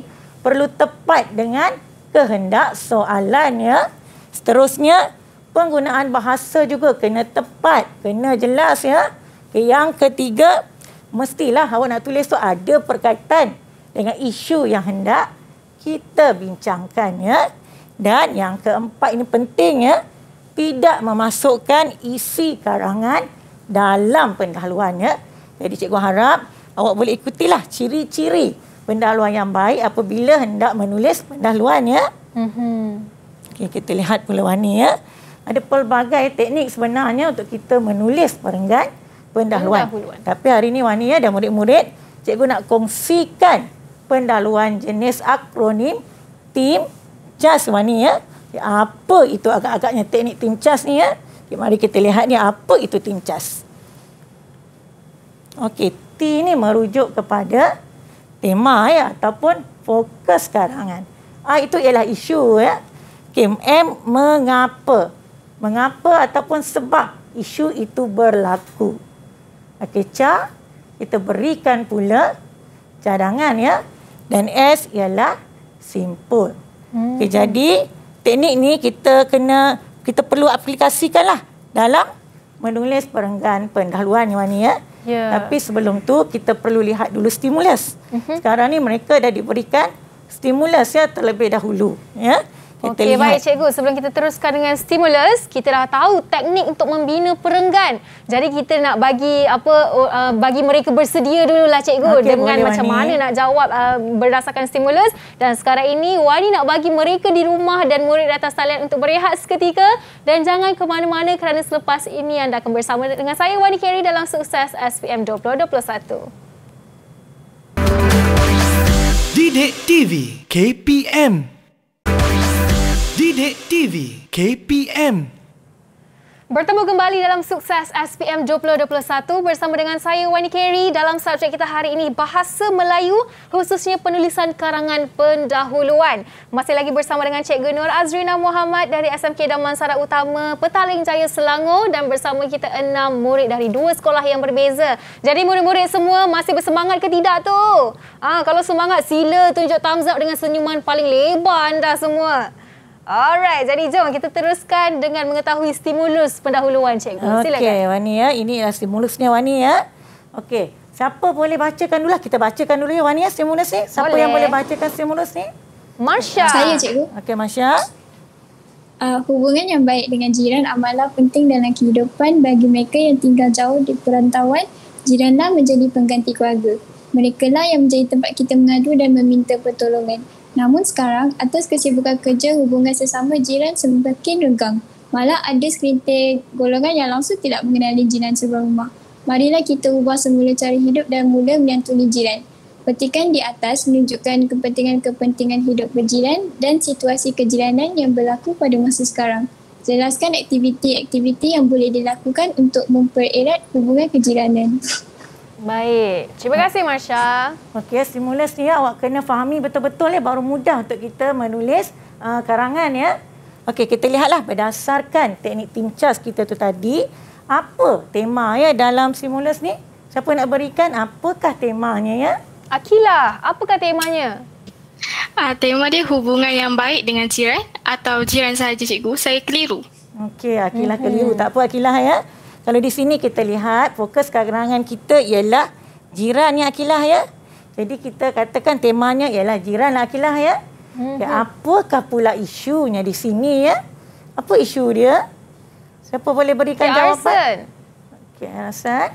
perlu tepat dengan kehendak soalan ya. Seterusnya penggunaan bahasa juga kena tepat, kena jelas ya. Okay, yang ketiga, mestilah awak nak tulis tu ada perkaitan dengan isu yang hendak kita bincangkan ya. Dan yang keempat ini penting ya, tidak memasukkan isi karangan dalam pendahuluan ya. Jadi cikgu harap awak boleh ikutilah ciri-ciri pendahuluan yang baik apabila hendak menulis pendahuluan ya. Mm -hmm. okay, kita lihat pula warna ya ada pelbagai teknik sebenarnya untuk kita menulis perenggan pendahuluan. pendahuluan. Tapi hari ini Wani ya, dan murid-murid, cikgu nak kongsikan pendahuluan jenis akronim TIM CAS Wani ya. ya. Apa itu agak-agaknya teknik TIM CAS ni ya. Okay, ya, mari kita lihat ni apa itu TIM CAS. Okey, T ni merujuk kepada tema ya ataupun fokus karangan. Ah itu ialah isu ya. Okay, M mengapa? mengapa ataupun sebab isu itu berlaku. Okey, ca kita berikan pula cadangan ya dan S ialah simpul. Hmm. Okay, jadi teknik ni kita kena kita perlu aplikasikan lah dalam menulis perenggan pendahuluan ni mana ya. Yeah. Tapi sebelum tu kita perlu lihat dulu stimulus. Mm-hmm. Sekarang ni mereka dah diberikan stimulus ya terlebih dahulu ya. Okey, terlihat. baik cikgu. Sebelum kita teruskan dengan stimulus, kita dah tahu teknik untuk membina perenggan. Jadi kita nak bagi apa uh, bagi mereka bersedia dululah cikgu okay, dengan boleh, macam Wani. mana nak jawab uh, berdasarkan stimulus. Dan sekarang ini Wani nak bagi mereka di rumah dan murid atas talian untuk berehat seketika. Dan jangan ke mana-mana kerana selepas ini anda akan bersama dengan saya Wani Kerry dalam Sukses SPM 2021. Didik TV KPM Didik TV KPM Bertemu kembali dalam sukses SPM 2021 bersama dengan saya Wani Carey dalam subjek kita hari ini Bahasa Melayu khususnya penulisan karangan pendahuluan. Masih lagi bersama dengan Cikgu Nur Azrina Muhammad dari SMK Damansara Utama Petaling Jaya Selangor dan bersama kita enam murid dari dua sekolah yang berbeza. Jadi murid-murid semua masih bersemangat ke tidak tu? Ah, ha, kalau semangat sila tunjuk thumbs up dengan senyuman paling lebar anda semua. Alright, jadi jom kita teruskan dengan mengetahui stimulus pendahuluan cikgu. Silakan. Okey, Wani ya. Ini adalah stimulusnya Wani ya. Okey. Siapa boleh bacakan dulu? Lah? Kita bacakan dulu ya Wani ya stimulus ni. Siapa boleh. yang boleh bacakan stimulus ni? Marsha. Saya cikgu. Okey, Marsha. Uh, hubungan yang baik dengan jiran amalah penting dalam kehidupan bagi mereka yang tinggal jauh di perantauan. Jiranlah menjadi pengganti keluarga. Mereka lah yang menjadi tempat kita mengadu dan meminta pertolongan. Namun sekarang, atas kesibukan kerja, hubungan sesama jiran semakin regang. Malah ada sekelintir golongan yang langsung tidak mengenali jiran sebelah rumah. Marilah kita ubah semula cara hidup dan mula menyantuni jiran. Petikan di atas menunjukkan kepentingan-kepentingan hidup berjiran dan situasi kejiranan yang berlaku pada masa sekarang. Jelaskan aktiviti-aktiviti yang boleh dilakukan untuk mempererat hubungan kejiranan. Baik. Terima kasih Marsha. Okey, stimulus ni awak kena fahami betul-betul ya baru mudah untuk kita menulis uh, karangan ya. Okey, kita lihatlah berdasarkan teknik tim cas kita tu tadi, apa tema ya dalam stimulus ni? Siapa nak berikan apakah temanya ya? Akila, apakah temanya? Ah, tema dia hubungan yang baik dengan jiran atau jiran saja cikgu. Saya keliru. Okey, Akila mm-hmm. keliru. Tak apa Akila ya. Kalau di sini kita lihat fokus kegerangan kita ialah jiran ni Akilah ya. Jadi kita katakan temanya ialah jiran Akilah ya. Mhm. Ya mm-hmm. apakah pula isunya di sini ya? Apa isu dia? Siapa boleh berikan Cik ya, jawapan? Okey, Hasan.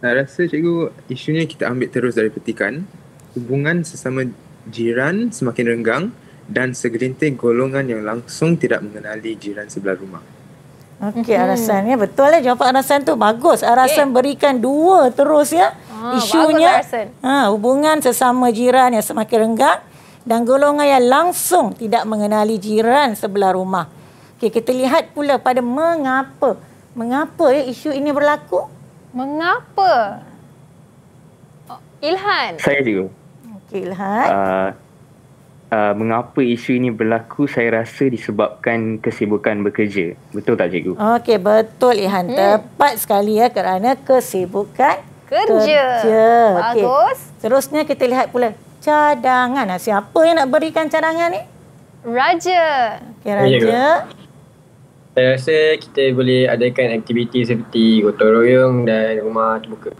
Saya rasa cikgu isunya kita ambil terus dari petikan. Hubungan sesama jiran semakin renggang dan segelintir golongan yang langsung tidak mengenali jiran sebelah rumah. Okey, mhm. Arasan. Ya, betul lah jawapan Arasan tu. Bagus. Arasan okay. Eh. berikan dua terus ya. Ha, isunya ha, hubungan sesama jiran yang semakin renggang dan golongan yang langsung tidak mengenali jiran sebelah rumah. Okey, kita lihat pula pada mengapa. Mengapa ya isu ini berlaku? Mengapa? Oh, Ilhan. Saya juga. Okey, Ilhan. Uh, uh, mengapa isu ini berlaku saya rasa disebabkan kesibukan bekerja. Betul tak cikgu? Okey, betul Ihan. Hmm. Tepat sekali ya kerana kesibukan kerja. kerja. Okay. Bagus. Terusnya kita lihat pula cadangan. Siapa yang nak berikan cadangan ni? Raja. Okey, Raja. Saya rasa kita boleh adakan aktiviti seperti gotong royong dan rumah terbuka.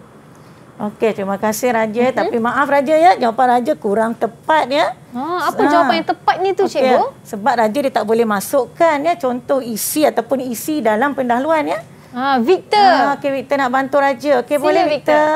Okey, terima kasih Raja. Okay. Mhm. Tapi maaf Raja ya, jawapan Raja kurang tepat ya. Ha, apa ha. jawapan yang tepat ni tu okay. Cikgu? Sebab Raja dia tak boleh masukkan ya contoh isi ataupun isi dalam pendahuluan ya. Ha, Victor. Ha, Okey, Victor nak bantu Raja. Okey, boleh Victor?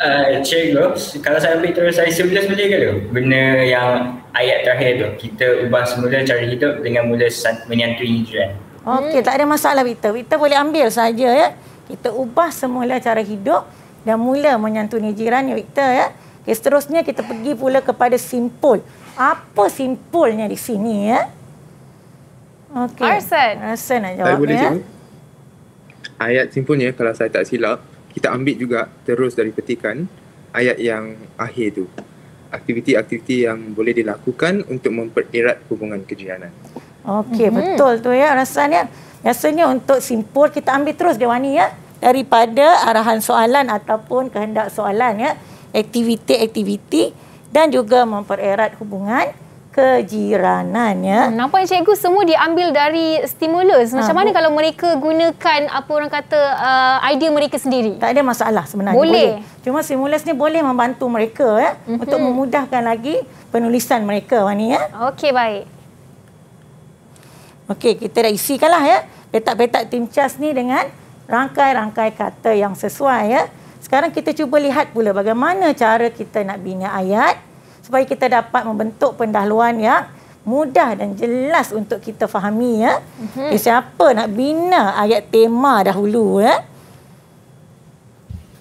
Uh, cikgu, kalau saya ambil terus saya sebelah boleh ke tu? Benda yang ayat terakhir tu, kita ubah semula cara hidup dengan mula menyantui hijrah. Okey, hmm. tak ada masalah Victor. Victor boleh ambil saja ya kita ubah semula cara hidup dan mula menyantuni jiran ya kita ya. Okay, seterusnya kita pergi pula kepada simpul. Apa simpulnya di sini ya? Okey. Arsen. Arsen nak jawab ya. Ayat simpulnya kalau saya tak silap, kita ambil juga terus dari petikan ayat yang akhir tu. Aktiviti-aktiviti yang boleh dilakukan untuk mempererat hubungan kejiranan. Okey, mm-hmm. betul tu ya Rasanya. Biasanya untuk simpul kita ambil terus dia wani ya daripada arahan soalan ataupun kehendak soalan ya aktiviti-aktiviti dan juga mempererat hubungan kejiranan ya. Hmm, nampak cikgu semua diambil dari stimulus. Macam ha, mana kalau mereka gunakan apa orang kata uh, idea mereka sendiri? Tak ada masalah sebenarnya. Boleh. boleh. Cuma stimulus ni boleh membantu mereka ya mm-hmm. untuk memudahkan lagi penulisan mereka wani ya. Okey baik. Okey, kita dah isikan ya. Petak-petak tim cas ni dengan rangkai-rangkai kata yang sesuai ya. Sekarang kita cuba lihat pula bagaimana cara kita nak bina ayat supaya kita dapat membentuk pendahuluan yang mudah dan jelas untuk kita fahami ya. Okay, mhm. eh, siapa nak bina ayat tema dahulu ya?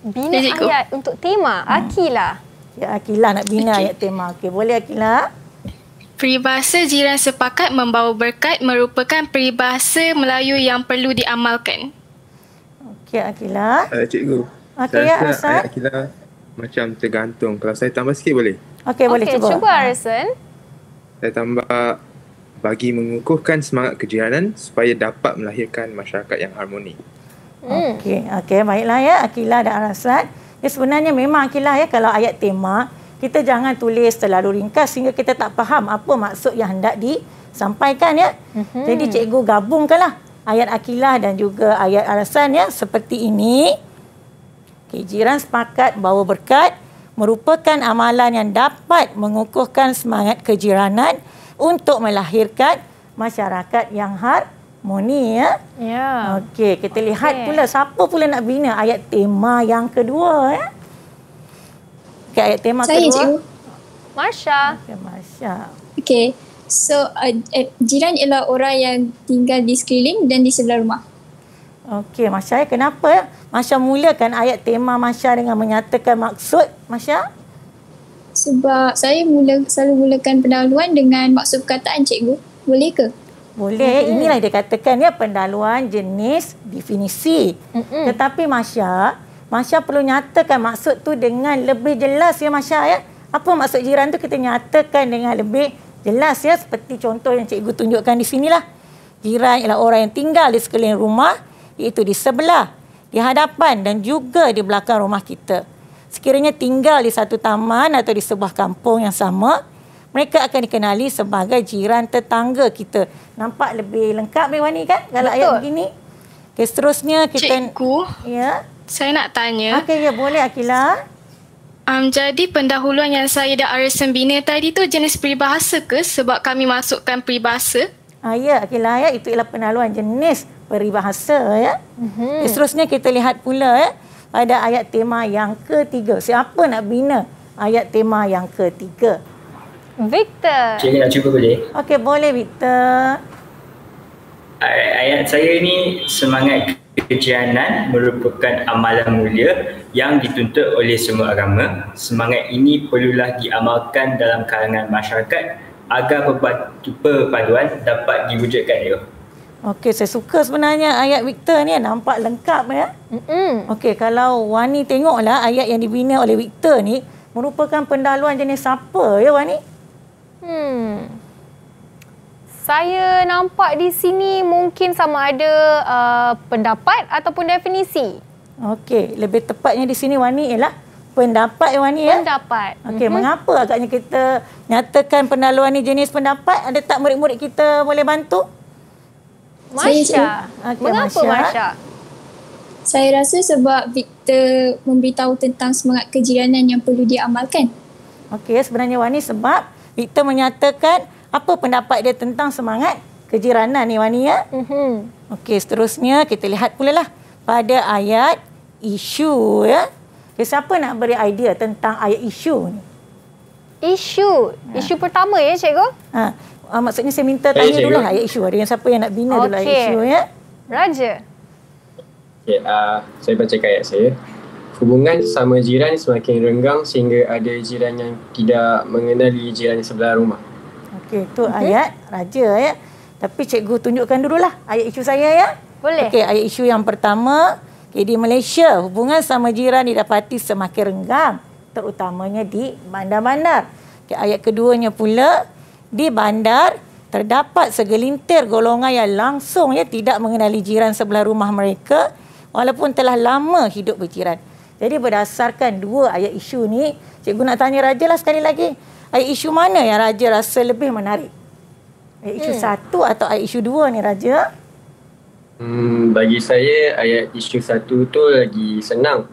Bina ayat untuk tema, Akila. Ya, Akila nak bina okay. ayat tema. Okey, boleh Akila? Peribahasa jiran sepakat membawa berkat merupakan peribahasa Melayu yang perlu diamalkan. Okey, Akila. Uh, cikgu. Okey, ya, Asal. Ayat Akila macam tergantung. Kalau saya tambah sikit boleh? Okey, boleh. Okay, cuba. Cuba, Arisen. Saya tambah bagi mengukuhkan semangat kejiranan supaya dapat melahirkan masyarakat yang harmoni. Hmm. Okey, okay, baiklah ya Akila dan Arasat. Ya, sebenarnya memang Akila ya kalau ayat tema kita jangan tulis terlalu ringkas sehingga kita tak faham apa maksud yang hendak disampaikan ya. Mm-hmm. Jadi cikgu gabungkanlah ayat akilah dan juga ayat alasan ya seperti ini. Okay, jiran sepakat bawa berkat merupakan amalan yang dapat mengukuhkan semangat kejiranan untuk melahirkan masyarakat yang harmoni ya. Ya. Yeah. Okey, kita okay. lihat pula siapa pula nak bina ayat tema yang kedua ya. Okay, ayat tema Saya kedua. Cikgu. Marsha. Okay, Marsha. Okay. So, uh, eh, jiran ialah orang yang tinggal di sekeliling dan di sebelah rumah. Okay Masya, eh, kenapa Masya mulakan ayat tema Masya dengan menyatakan maksud Masya? Sebab saya mula, selalu mulakan pendahuluan dengan maksud perkataan cikgu. Boleh ke? Boleh. Mm-hmm. Inilah dia katakan ya, pendahuluan jenis definisi. Mm-hmm. Tetapi Masya, Masya perlu nyatakan maksud tu dengan lebih jelas ya Masya ya. Apa maksud jiran tu kita nyatakan dengan lebih jelas ya seperti contoh yang cikgu tunjukkan di sini lah. Jiran ialah orang yang tinggal di sekeliling rumah iaitu di sebelah, di hadapan dan juga di belakang rumah kita. Sekiranya tinggal di satu taman atau di sebuah kampung yang sama, mereka akan dikenali sebagai jiran tetangga kita. Nampak lebih lengkap Bewani kan kalau Betul. ayat begini? Okay, seterusnya kita... Cikgu. Ya. Yeah saya nak tanya. Okey, ya, boleh Akila. Um, jadi pendahuluan yang saya dah Aris Sembina tadi tu jenis peribahasa ke sebab kami masukkan peribahasa? Ah, ya, Akila, ya, itu ialah pendahuluan jenis peribahasa. Ya. Mm-hmm. seterusnya kita lihat pula ya, pada ayat tema yang ketiga. Siapa nak bina ayat tema yang ketiga? Victor. Cikgu nak cuba boleh? Okey, boleh Victor ayat saya ini semangat kejianan merupakan amalan mulia yang dituntut oleh semua agama. Semangat ini perlulah diamalkan dalam kalangan masyarakat agar perpaduan dapat diwujudkan ya. Okey, saya suka sebenarnya ayat Victor ni nampak lengkap ya. Mm Okey, kalau Wani tengoklah ayat yang dibina oleh Victor ni merupakan pendaluan jenis siapa ya Wani? Hmm. Saya nampak di sini mungkin sama ada uh, pendapat ataupun definisi. Okey, lebih tepatnya di sini Wani ialah pendapat yang Wani ya. Pendapat. Okey, mm-hmm. mengapa agaknya kita nyatakan pendahuluan ni jenis pendapat? Ada tak murid-murid kita boleh bantu? Masya. Okay, mengapa Masya? Masya? Saya rasa sebab Victor memberitahu tentang semangat kejiranan yang perlu diamalkan. Okey, sebenarnya Wani sebab Victor menyatakan apa pendapat dia tentang semangat kejiranan ni Wani ya? Mm-hmm. Okey, seterusnya kita lihat pula lah pada ayat isu ya. Okay, siapa nak beri idea tentang ayat isu ni? Isu, ha. isu pertama ya cikgu? Ha. Ah, maksudnya saya minta eh, tanya dulu lah ayat isu. Ada yang siapa yang nak bina okay. dulu ayat isu ya? Raja. Okay, uh, ah, saya baca ayat saya. Hubungan sama jiran semakin renggang sehingga ada jiran yang tidak mengenali jiran sebelah rumah. Okey, tu okay. ayat raja ayat. Tapi cikgu tunjukkan dululah ayat isu saya ya. Boleh. Okey, ayat isu yang pertama, okay, di Malaysia hubungan sama jiran didapati semakin renggang terutamanya di bandar-bandar. Okay, ayat keduanya pula di bandar terdapat segelintir golongan yang langsung ya tidak mengenali jiran sebelah rumah mereka walaupun telah lama hidup berjiran. Jadi berdasarkan dua ayat isu ni, cikgu nak tanya rajalah sekali lagi. Ayat isu mana yang raja rasa lebih menarik? Ayat isu hmm. satu atau ayat isu dua ni raja? Hmm, bagi saya ayat isu satu tu lagi senang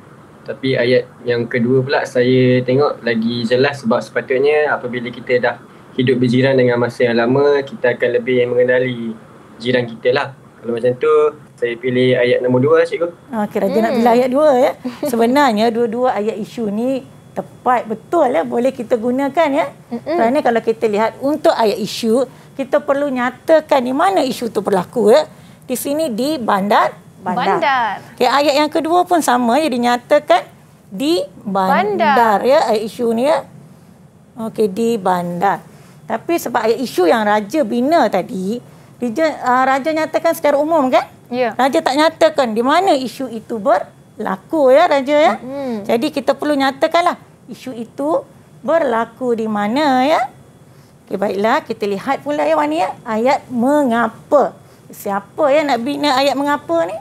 tapi ayat yang kedua pula saya tengok lagi jelas sebab sepatutnya apabila kita dah hidup berjiran dengan masa yang lama kita akan lebih mengenali jiran kita lah. Kalau macam tu saya pilih ayat nombor dua cikgu. Okey ah, raja hmm. nak pilih ayat dua ya. Sebenarnya dua-dua ayat isu ni tepat betul ya boleh kita gunakan ya Mm-mm. kerana kalau kita lihat untuk ayat isu kita perlu nyatakan di mana isu itu berlaku ya di sini di bandar bandar, bandar. Okay, ayat yang kedua pun sama jadi ya, dinyatakan di bandar, bandar ya ayat isu ni ya okey di bandar tapi sebab ayat isu yang raja bina tadi raja, uh, ah, raja nyatakan secara umum kan Ya. raja tak nyatakan di mana isu itu ber laku ya raja ya. Hmm. Jadi kita perlu nyatakanlah isu itu berlaku di mana ya. Okey baiklah kita lihat pula ya Wani ya ayat mengapa. Siapa ya nak bina ayat mengapa ni?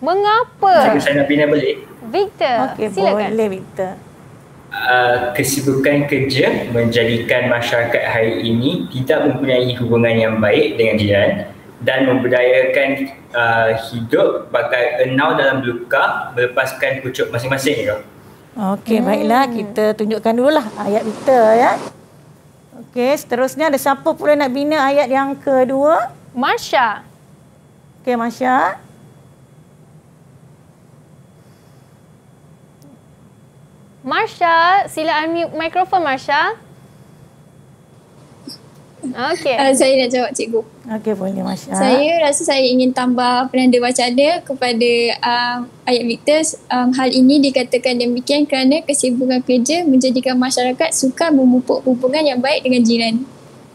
Mengapa? Saya, saya nak bina boleh. Victor, okay, silakan. Boleh Victor. Uh, kesibukan kerja menjadikan masyarakat hari ini tidak mempunyai hubungan yang baik dengan jiran dan memberdayakan uh, hidup bagai enau dalam luka melepaskan pucuk masing-masing tu. Okey, hmm. baiklah kita tunjukkan dululah ayat kita ya. Okey, seterusnya ada siapa pula nak bina ayat yang kedua? Marsha. Okey, Marsha. Marsha, sila unmute mikrofon Marsha. Okay. Uh, ah, saya nak jawab cikgu. Okay boleh Masya. Saya rasa saya ingin tambah penanda wacana kepada uh, ayat Victor. Um, hal ini dikatakan demikian kerana kesibukan kerja menjadikan masyarakat suka memupuk hubungan yang baik dengan jiran.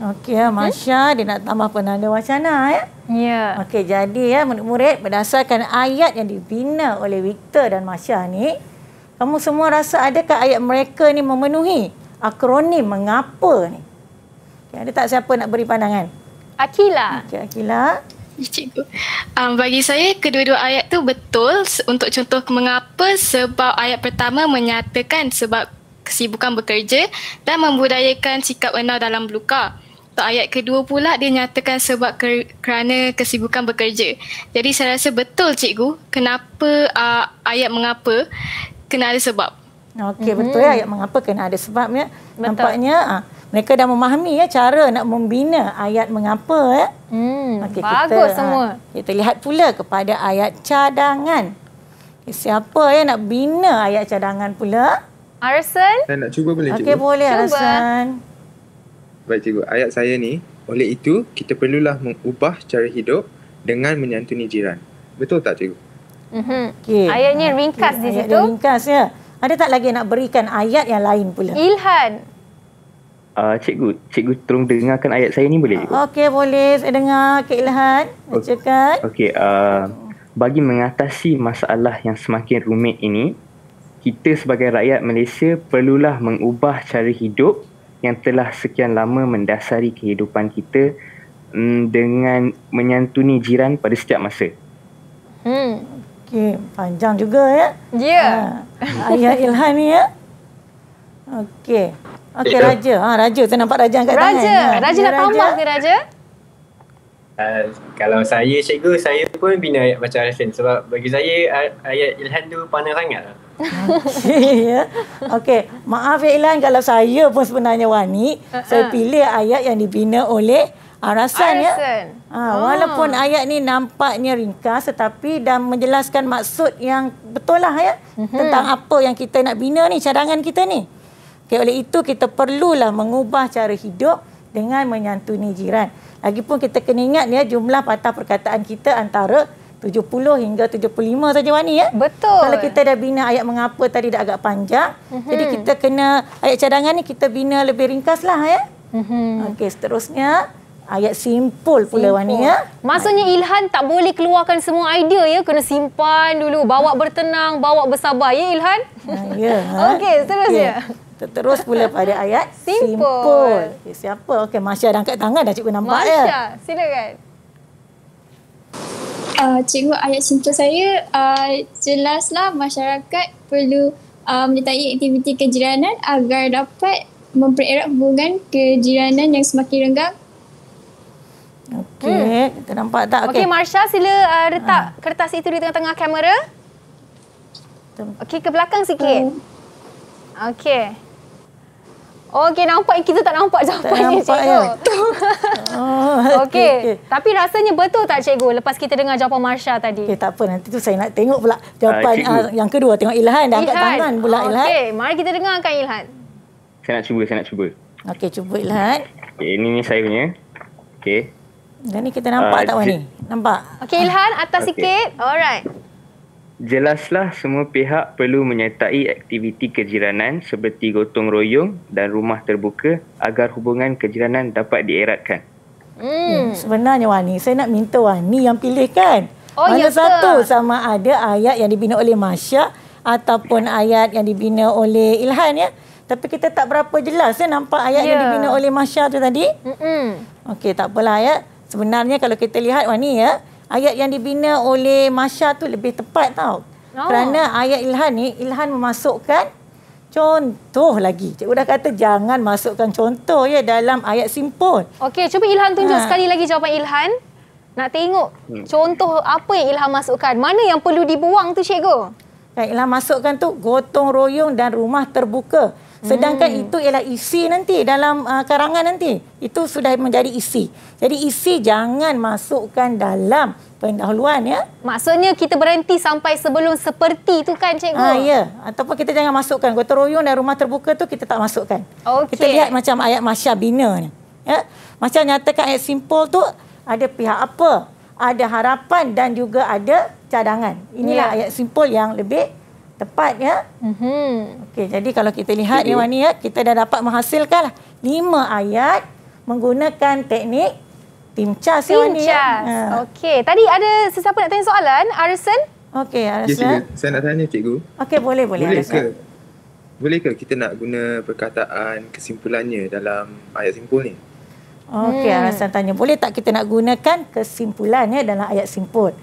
Okey ya, Masya hmm? dia nak tambah penanda wacana ya. Ya. Yeah. Okey jadi ya murid-murid berdasarkan ayat yang dibina oleh Victor dan Masya ni kamu semua rasa adakah ayat mereka ni memenuhi akronim mengapa ni? Okay, ada tak siapa nak beri pandangan? Akila. Okey, Akila. Cikgu. Um, bagi saya, kedua-dua ayat tu betul. Untuk contoh mengapa sebab ayat pertama menyatakan sebab kesibukan bekerja dan membudayakan sikap enau dalam luka. Untuk ayat kedua pula dia nyatakan sebab ker- kerana kesibukan bekerja. Jadi saya rasa betul cikgu kenapa uh, ayat mengapa kena ada sebab. Okey mm-hmm. ya mhm. ayat mengapa kena ada sebabnya. Betul. Nampaknya uh, mereka dah memahami ya cara nak membina ayat mengapa ya. Hmm. Okay, bagus kita, ha, semua. Ha, kita lihat pula kepada ayat cadangan. Okay, siapa ya nak bina ayat cadangan pula? Arsen? Saya nak cuba boleh cuba. Okey boleh Arsen. Baik cikgu, ayat saya ni oleh itu kita perlulah mengubah cara hidup dengan menyantuni jiran. Betul tak cikgu? Mhm. Okay. Ayatnya ringkas okay. di situ. Ayat ringkas ya. Ada tak lagi nak berikan ayat yang lain pula? Ilhan uh, cikgu, cikgu tolong dengarkan ayat saya ni boleh? Okey, boleh. Saya dengar Kak Ilhan bacakan. Okey, uh, ah, bagi mengatasi masalah yang semakin rumit ini, kita sebagai rakyat Malaysia perlulah mengubah cara hidup yang telah sekian lama mendasari kehidupan kita mm, dengan menyantuni jiran pada setiap masa. Hmm, okey, panjang juga ya. Ya. Yeah. Uh, ayat Ilhan ni ya. Okey. Okey, Raja. Ha, Raja, saya nampak Raja angkat tangan. Raja, Raja nak tambah ke Raja? Uh, kalau saya, cikgu, saya pun bina ayat baca Arifin. Sebab bagi saya, ayat Ilhan tu panas sangat. Lah. ya. Okay. maaf ya Ilhan kalau saya pun sebenarnya Wani. Uh-huh. Saya pilih ayat yang dibina oleh Arasan, ya. Arasan. ya. Ha, oh. Walaupun ayat ni nampaknya ringkas tetapi dan menjelaskan maksud yang betul lah ya. Uh-huh. Tentang apa yang kita nak bina ni, cadangan kita ni. Okay, oleh itu kita perlulah mengubah cara hidup dengan menyantuni jiran. Lagipun kita kena ingat ya jumlah patah perkataan kita antara 70 hingga 75 saja Wani ya. Betul. Kalau kita dah bina ayat mengapa tadi dah agak panjang. Mm-hmm. Jadi kita kena ayat cadangan ni kita bina lebih ringkas lah ya. Eh. Mm-hmm. Okey seterusnya ayat simpul pula simple. Wani ya. Maksudnya Ilhan tak boleh keluarkan semua idea ya. Kena simpan dulu. Bawa bertenang, bawa bersabar ya Ilhan. Ah, ya. Yeah, Okey seterusnya. Yeah. Terus pula pada ayat simpul. simple. Okay, siapa? Okey, Masya dah angkat tangan dah cikgu nampak Masya, ya. Masya, silakan. Uh, cikgu, ayat simple saya uh, jelaslah masyarakat perlu uh, menyertai aktiviti kejiranan agar dapat mempererat hubungan kejiranan yang semakin renggang. Okey, hmm. kita nampak tak? Okey, okay, Marsha sila uh, letak uh. Ha. kertas itu di tengah-tengah kamera. Okey, ke belakang sikit. Uh. Okey. Okey, nampak kita tak nampak jawapan tak Cikgu. Ya. Okey, okay. tapi rasanya betul tak, Cikgu, lepas kita dengar jawapan Marsha tadi? Okey, eh, tak apa. Nanti tu saya nak tengok pula jawapan Hai, uh, yang kedua. Tengok Ilhan. Dah angkat tangan pula okay. Ilhan. Okey, mari kita dengarkan Ilhan. Saya nak cuba, saya nak cuba. Okey, cuba Ilhan. Okey, ini, ini saya punya. Okey. Dan ni kita nampak uh, tak, Wani? Nampak? Okey, Ilhan, atas okay. sikit. Alright. Jelaslah semua pihak perlu menyertai aktiviti kejiranan seperti gotong royong dan rumah terbuka agar hubungan kejiranan dapat dieratkan. Hmm. hmm. Sebenarnya Wani, saya nak minta Wani yang pilih kan? Oh, Mana ya satu sama ada ayat yang dibina oleh Masya ataupun ayat yang dibina oleh Ilhan ya? Tapi kita tak berapa jelas ya nampak ayat yeah. yang ya. dibina oleh Masya tu tadi. Hmm, hmm. Okey, tak apalah ya. Sebenarnya kalau kita lihat Wani ya, ayat yang dibina oleh Masya tu lebih tepat tau. Oh. Kerana ayat Ilhan ni, Ilhan memasukkan contoh lagi. Cikgu dah kata jangan masukkan contoh ya dalam ayat simpul. Okey, cuba Ilhan tunjuk ha. sekali lagi jawapan Ilhan. Nak tengok hmm. contoh apa yang ilhan masukkan. Mana yang perlu dibuang tu cikgu? Yang ilhan masukkan tu gotong royong dan rumah terbuka. Sedangkan hmm. itu ialah isi nanti dalam uh, karangan nanti. Itu sudah menjadi isi. Jadi isi jangan masukkan dalam pendahuluan ya. Maksudnya kita berhenti sampai sebelum seperti itu kan cikgu? Ah ya, ataupun kita jangan masukkan gotong dan rumah terbuka tu kita tak masukkan. Okay. Kita lihat macam ayat masya bina ni. Ya. Macam nyatakan ayat simple tu ada pihak apa? Ada harapan dan juga ada cadangan. Inilah ya. ayat simple yang lebih tepat ya. Mm-hmm. Okey, jadi kalau kita lihat ni Wani ya, kita dah dapat menghasilkan lah lima ayat menggunakan teknik tim cas ya Wani. Ha. Okey, tadi ada sesiapa nak tanya soalan? Arsen? Okey, Arsen. Ya, Saya nak tanya cikgu. Okey, boleh, boleh. Boleh ke? Boleh ke kita nak guna perkataan kesimpulannya dalam ayat simpul ni? Okey, hmm. Arasan tanya. Boleh tak kita nak gunakan kesimpulan ya, dalam ayat simpul?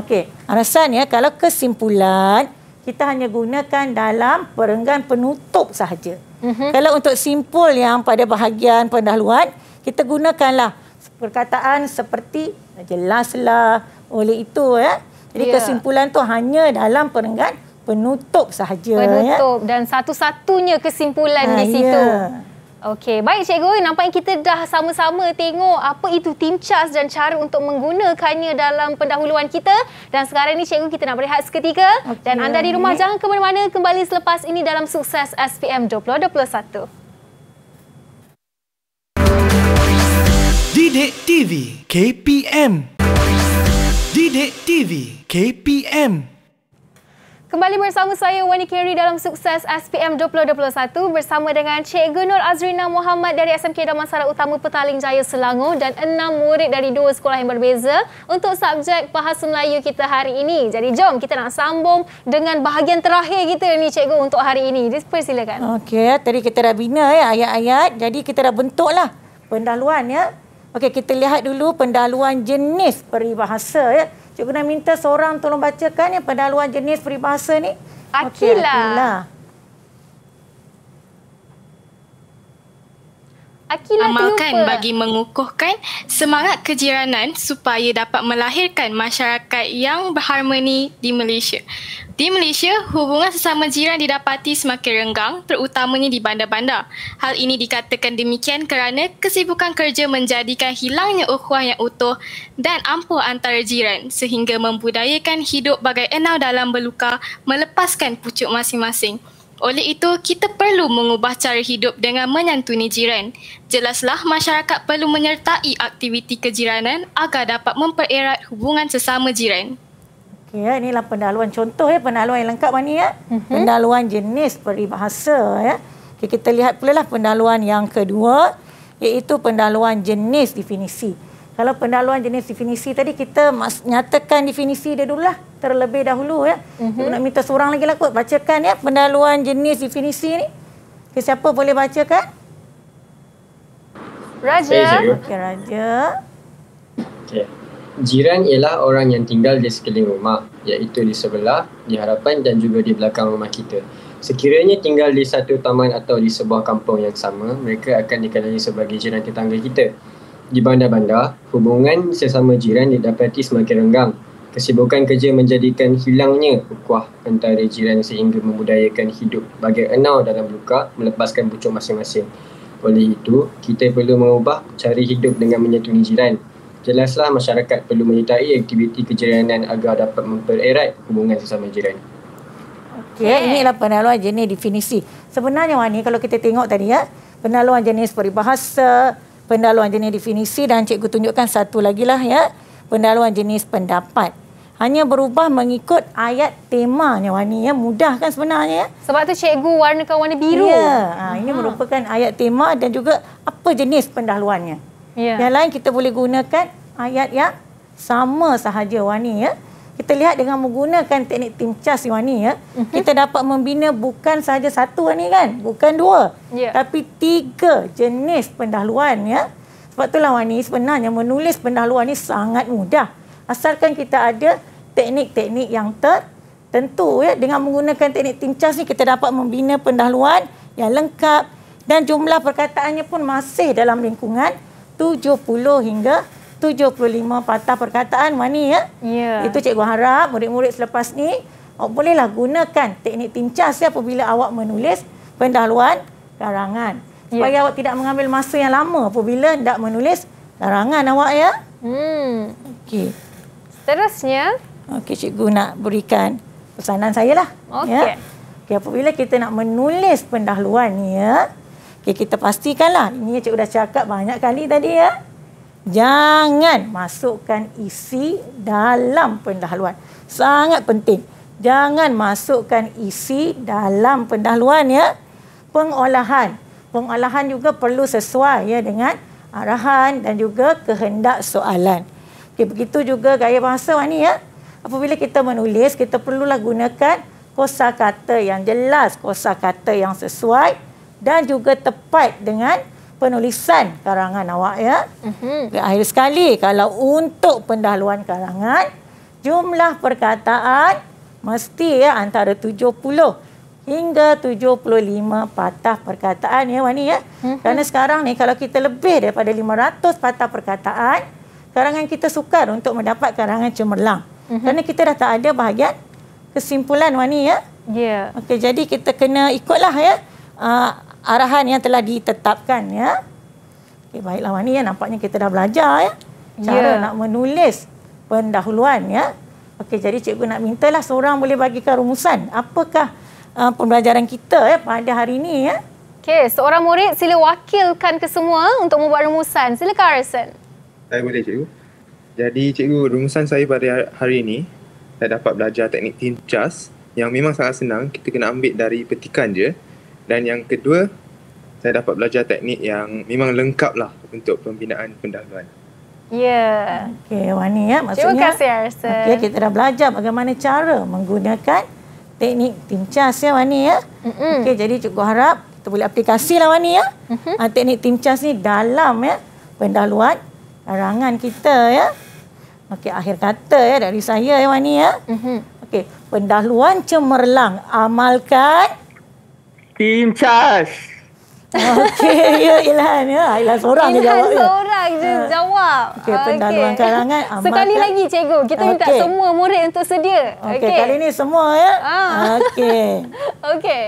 Okey, Arasan ya, kalau kesimpulan, kita hanya gunakan dalam perenggan penutup sahaja. Mm-hmm. Kalau untuk simpul yang pada bahagian pendahuluan, kita gunakanlah perkataan seperti jelaslah oleh itu ya. Jadi yeah. kesimpulan tu hanya dalam perenggan penutup sahaja ya. penutup ya. dan satu-satunya kesimpulan ah, di situ. Yeah. Okey, baik cikgu. Nampaknya kita dah sama-sama tengok apa itu team charge dan cara untuk menggunakannya dalam pendahuluan kita. Dan sekarang ni cikgu kita nak berehat seketika. Okay. Dan anda di rumah jangan ke mana-mana. Kembali selepas ini dalam sukses SPM 2021. Didik TV KPM Didik TV KPM Kembali bersama saya Wani Kerry dalam sukses SPM 2021 bersama dengan Cikgu Nur Azrina Muhammad dari SMK Damansara Utama Petaling Jaya Selangor dan enam murid dari dua sekolah yang berbeza untuk subjek Bahasa Melayu kita hari ini. Jadi jom kita nak sambung dengan bahagian terakhir kita ni Cikgu untuk hari ini. persilakan. Okey, ya, tadi kita dah bina ya ayat-ayat. Jadi kita dah bentuklah pendahuluan ya. Okey, kita lihat dulu pendahuluan jenis peribahasa ya. Cikgu nak minta seorang tolong bacakan yang pada luar jenis peribahasa ni. Akila. Okay, Akila. Akilah amalkan terlupa. bagi mengukuhkan semangat kejiranan supaya dapat melahirkan masyarakat yang berharmoni di Malaysia. Di Malaysia, hubungan sesama jiran didapati semakin renggang terutamanya di bandar-bandar. Hal ini dikatakan demikian kerana kesibukan kerja menjadikan hilangnya ukhuwah yang utuh dan ampuh antara jiran sehingga membudayakan hidup bagai enau dalam beluka melepaskan pucuk masing-masing. Oleh itu, kita perlu mengubah cara hidup dengan menyantuni jiran. Jelaslah masyarakat perlu menyertai aktiviti kejiranan agar dapat mempererat hubungan sesama jiran. Ya, inilah pendahuluan contoh ya, pendahuluan yang lengkap mana ya? Mm-hmm. Pendahuluan jenis peribahasa ya. Okay, kita lihat pula lah pendahuluan yang kedua iaitu pendahuluan jenis definisi. Kalau pendahuluan jenis definisi tadi kita nyatakan definisi dia dululah terlebih dahulu ya. Mm-hmm. Nak minta seorang lagi lah kot bacakan ya pendahuluan jenis definisi ni. Okay, siapa boleh bacakan? Raja. Okey Raja. Okay. Jiran ialah orang yang tinggal di sekeliling rumah iaitu di sebelah, di hadapan dan juga di belakang rumah kita. Sekiranya tinggal di satu taman atau di sebuah kampung yang sama, mereka akan dikenali sebagai jiran tetangga kita. Di bandar-bandar, hubungan sesama jiran didapati semakin renggang kesibukan kerja menjadikan hilangnya kuah antara jiran sehingga membudayakan hidup bagi enau dalam luka melepaskan pucuk masing-masing. Oleh itu, kita perlu mengubah cari hidup dengan menyetuni jiran. Jelaslah masyarakat perlu menyertai aktiviti kejiranan agar dapat mempererat hubungan sesama jiran. Okey, yeah. inilah penaluan jenis definisi. Sebenarnya ni kalau kita tengok tadi ya, penaluan jenis peribahasa, penaluan jenis definisi dan cikgu tunjukkan satu lagi lah ya, penaluan jenis pendapat hanya berubah mengikut ayat temanya Wani ya mudah kan sebenarnya ya sebab tu cikgu warnakan warna biru ya ha, ini merupakan ayat tema dan juga apa jenis pendahuluannya ya. yang lain kita boleh gunakan ayat yang sama sahaja Wani ya kita lihat dengan menggunakan teknik timcas cas Wani ya uh-huh. kita dapat membina bukan sahaja satu Wani kan bukan dua ya. tapi tiga jenis pendahuluan ya sebab itulah Wani sebenarnya menulis pendahuluan ni sangat mudah asalkan kita ada teknik-teknik yang tertentu ya dengan menggunakan teknik timcas ni kita dapat membina pendahuluan yang lengkap dan jumlah perkataannya pun masih dalam lingkungan 70 hingga 75 patah perkataan Mani ya. Yeah. Itu cikgu harap murid-murid selepas ni awak bolehlah gunakan teknik timcas ya apabila awak menulis pendahuluan karangan. Ya. Supaya yeah. awak tidak mengambil masa yang lama apabila hendak menulis karangan awak ya. Hmm. Okey. Terusnya. Okey, cikgu nak berikan pesanan saya lah. Ya. Okey. Ya. Okey, apabila kita nak menulis pendahuluan ni ya. Okey, kita pastikanlah. Ini cikgu dah cakap banyak kali tadi ya. Jangan masukkan isi dalam pendahuluan. Sangat penting. Jangan masukkan isi dalam pendahuluan ya. Pengolahan. Pengolahan juga perlu sesuai ya dengan arahan dan juga kehendak soalan. Okey, begitu juga gaya bahasa ni ya. Apabila kita menulis, kita perlulah gunakan kosa kata yang jelas, kosa kata yang sesuai dan juga tepat dengan penulisan karangan awak ya. Mm-hmm. Akhir sekali, kalau untuk pendahuluan karangan, jumlah perkataan mesti ya antara 70 hingga 75 patah perkataan ya Wani ya. Mm-hmm. Kerana sekarang ni kalau kita lebih daripada 500 patah perkataan, karangan kita sukar untuk mendapat karangan cemerlang. Mm-hmm. Kerana kita dah tak ada bahagian kesimpulan wani ya. Yeah. Okey jadi kita kena ikutlah ya uh, arahan yang telah ditetapkan ya. Okey baiklah wani ya nampaknya kita dah belajar ya, ya. cara yeah. nak menulis pendahuluan ya. Okey jadi cikgu nak mintalah seorang boleh bagikan rumusan apakah uh, pembelajaran kita ya pada hari ini ya. Okey seorang murid sila wakilkan ke semua untuk membuat rumusan. Silakan Arsen. Saya boleh cikgu. Jadi cikgu, rumusan saya pada hari ini, saya dapat belajar teknik tinjas yang memang sangat senang. Kita kena ambil dari petikan je. Dan yang kedua, saya dapat belajar teknik yang memang lengkap lah untuk pembinaan pendahuluan. Ya. Yeah. Okey, Wani ya. Maksudnya, Terima kasih, Arsene. Okey, kita dah belajar bagaimana cara menggunakan teknik tincas ya, Wani ya. Mm-hmm. Okey, jadi cukup harap kita boleh aplikasi lah Wani ya. Mm-hmm. Ah, teknik tincas ni dalam ya pendahuluan larangan kita ya. Okey akhir kata ya dari saya ya Wani ya. Mm-hmm. Okey, pendahuluan cemerlang amalkan Team charge. Okey, ya Ilhan ya. Ilhan seorang je jawab. Ilhan ya. seorang je ha. jawab. Okey, pendahuluan okay. karangan amalkan. Sekali lagi cikgu, kita minta okay. semua murid untuk sedia. Okey, okay. kali ni semua ya. Ha. Okey. Okey.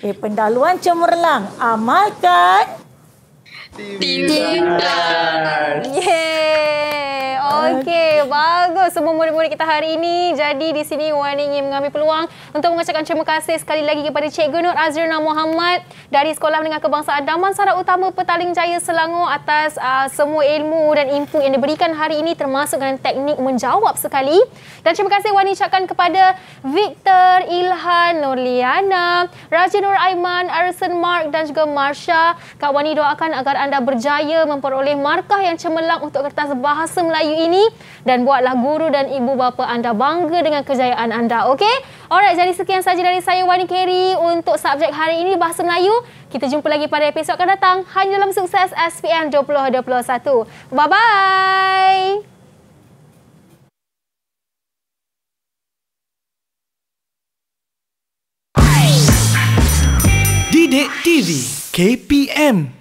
Okey, pendahuluan cemerlang amalkan. Tintas. Yeah. Okey, bagus semua murid-murid kita hari ini. Jadi di sini Wan ingin mengambil peluang untuk mengucapkan terima kasih sekali lagi kepada Cikgu Nur Azrina Muhammad dari Sekolah Menengah Kebangsaan Damansara Utama Petaling Jaya Selangor atas uh, semua ilmu dan input yang diberikan hari ini termasuk dengan teknik menjawab sekali. Dan terima kasih Wan ucapkan kepada Victor, Ilhan, Nurliana, Rajin Nur Aiman, Arison Mark dan juga Marsha. Kak Wani doakan agar anda anda berjaya memperoleh markah yang cemerlang untuk kertas bahasa Melayu ini dan buatlah guru dan ibu bapa anda bangga dengan kejayaan anda. Okey? Alright, jadi sekian sahaja dari saya Wani Kerry untuk subjek hari ini bahasa Melayu. Kita jumpa lagi pada episod akan datang hanya dalam sukses SPM 2021. Bye bye. Didik TV KPM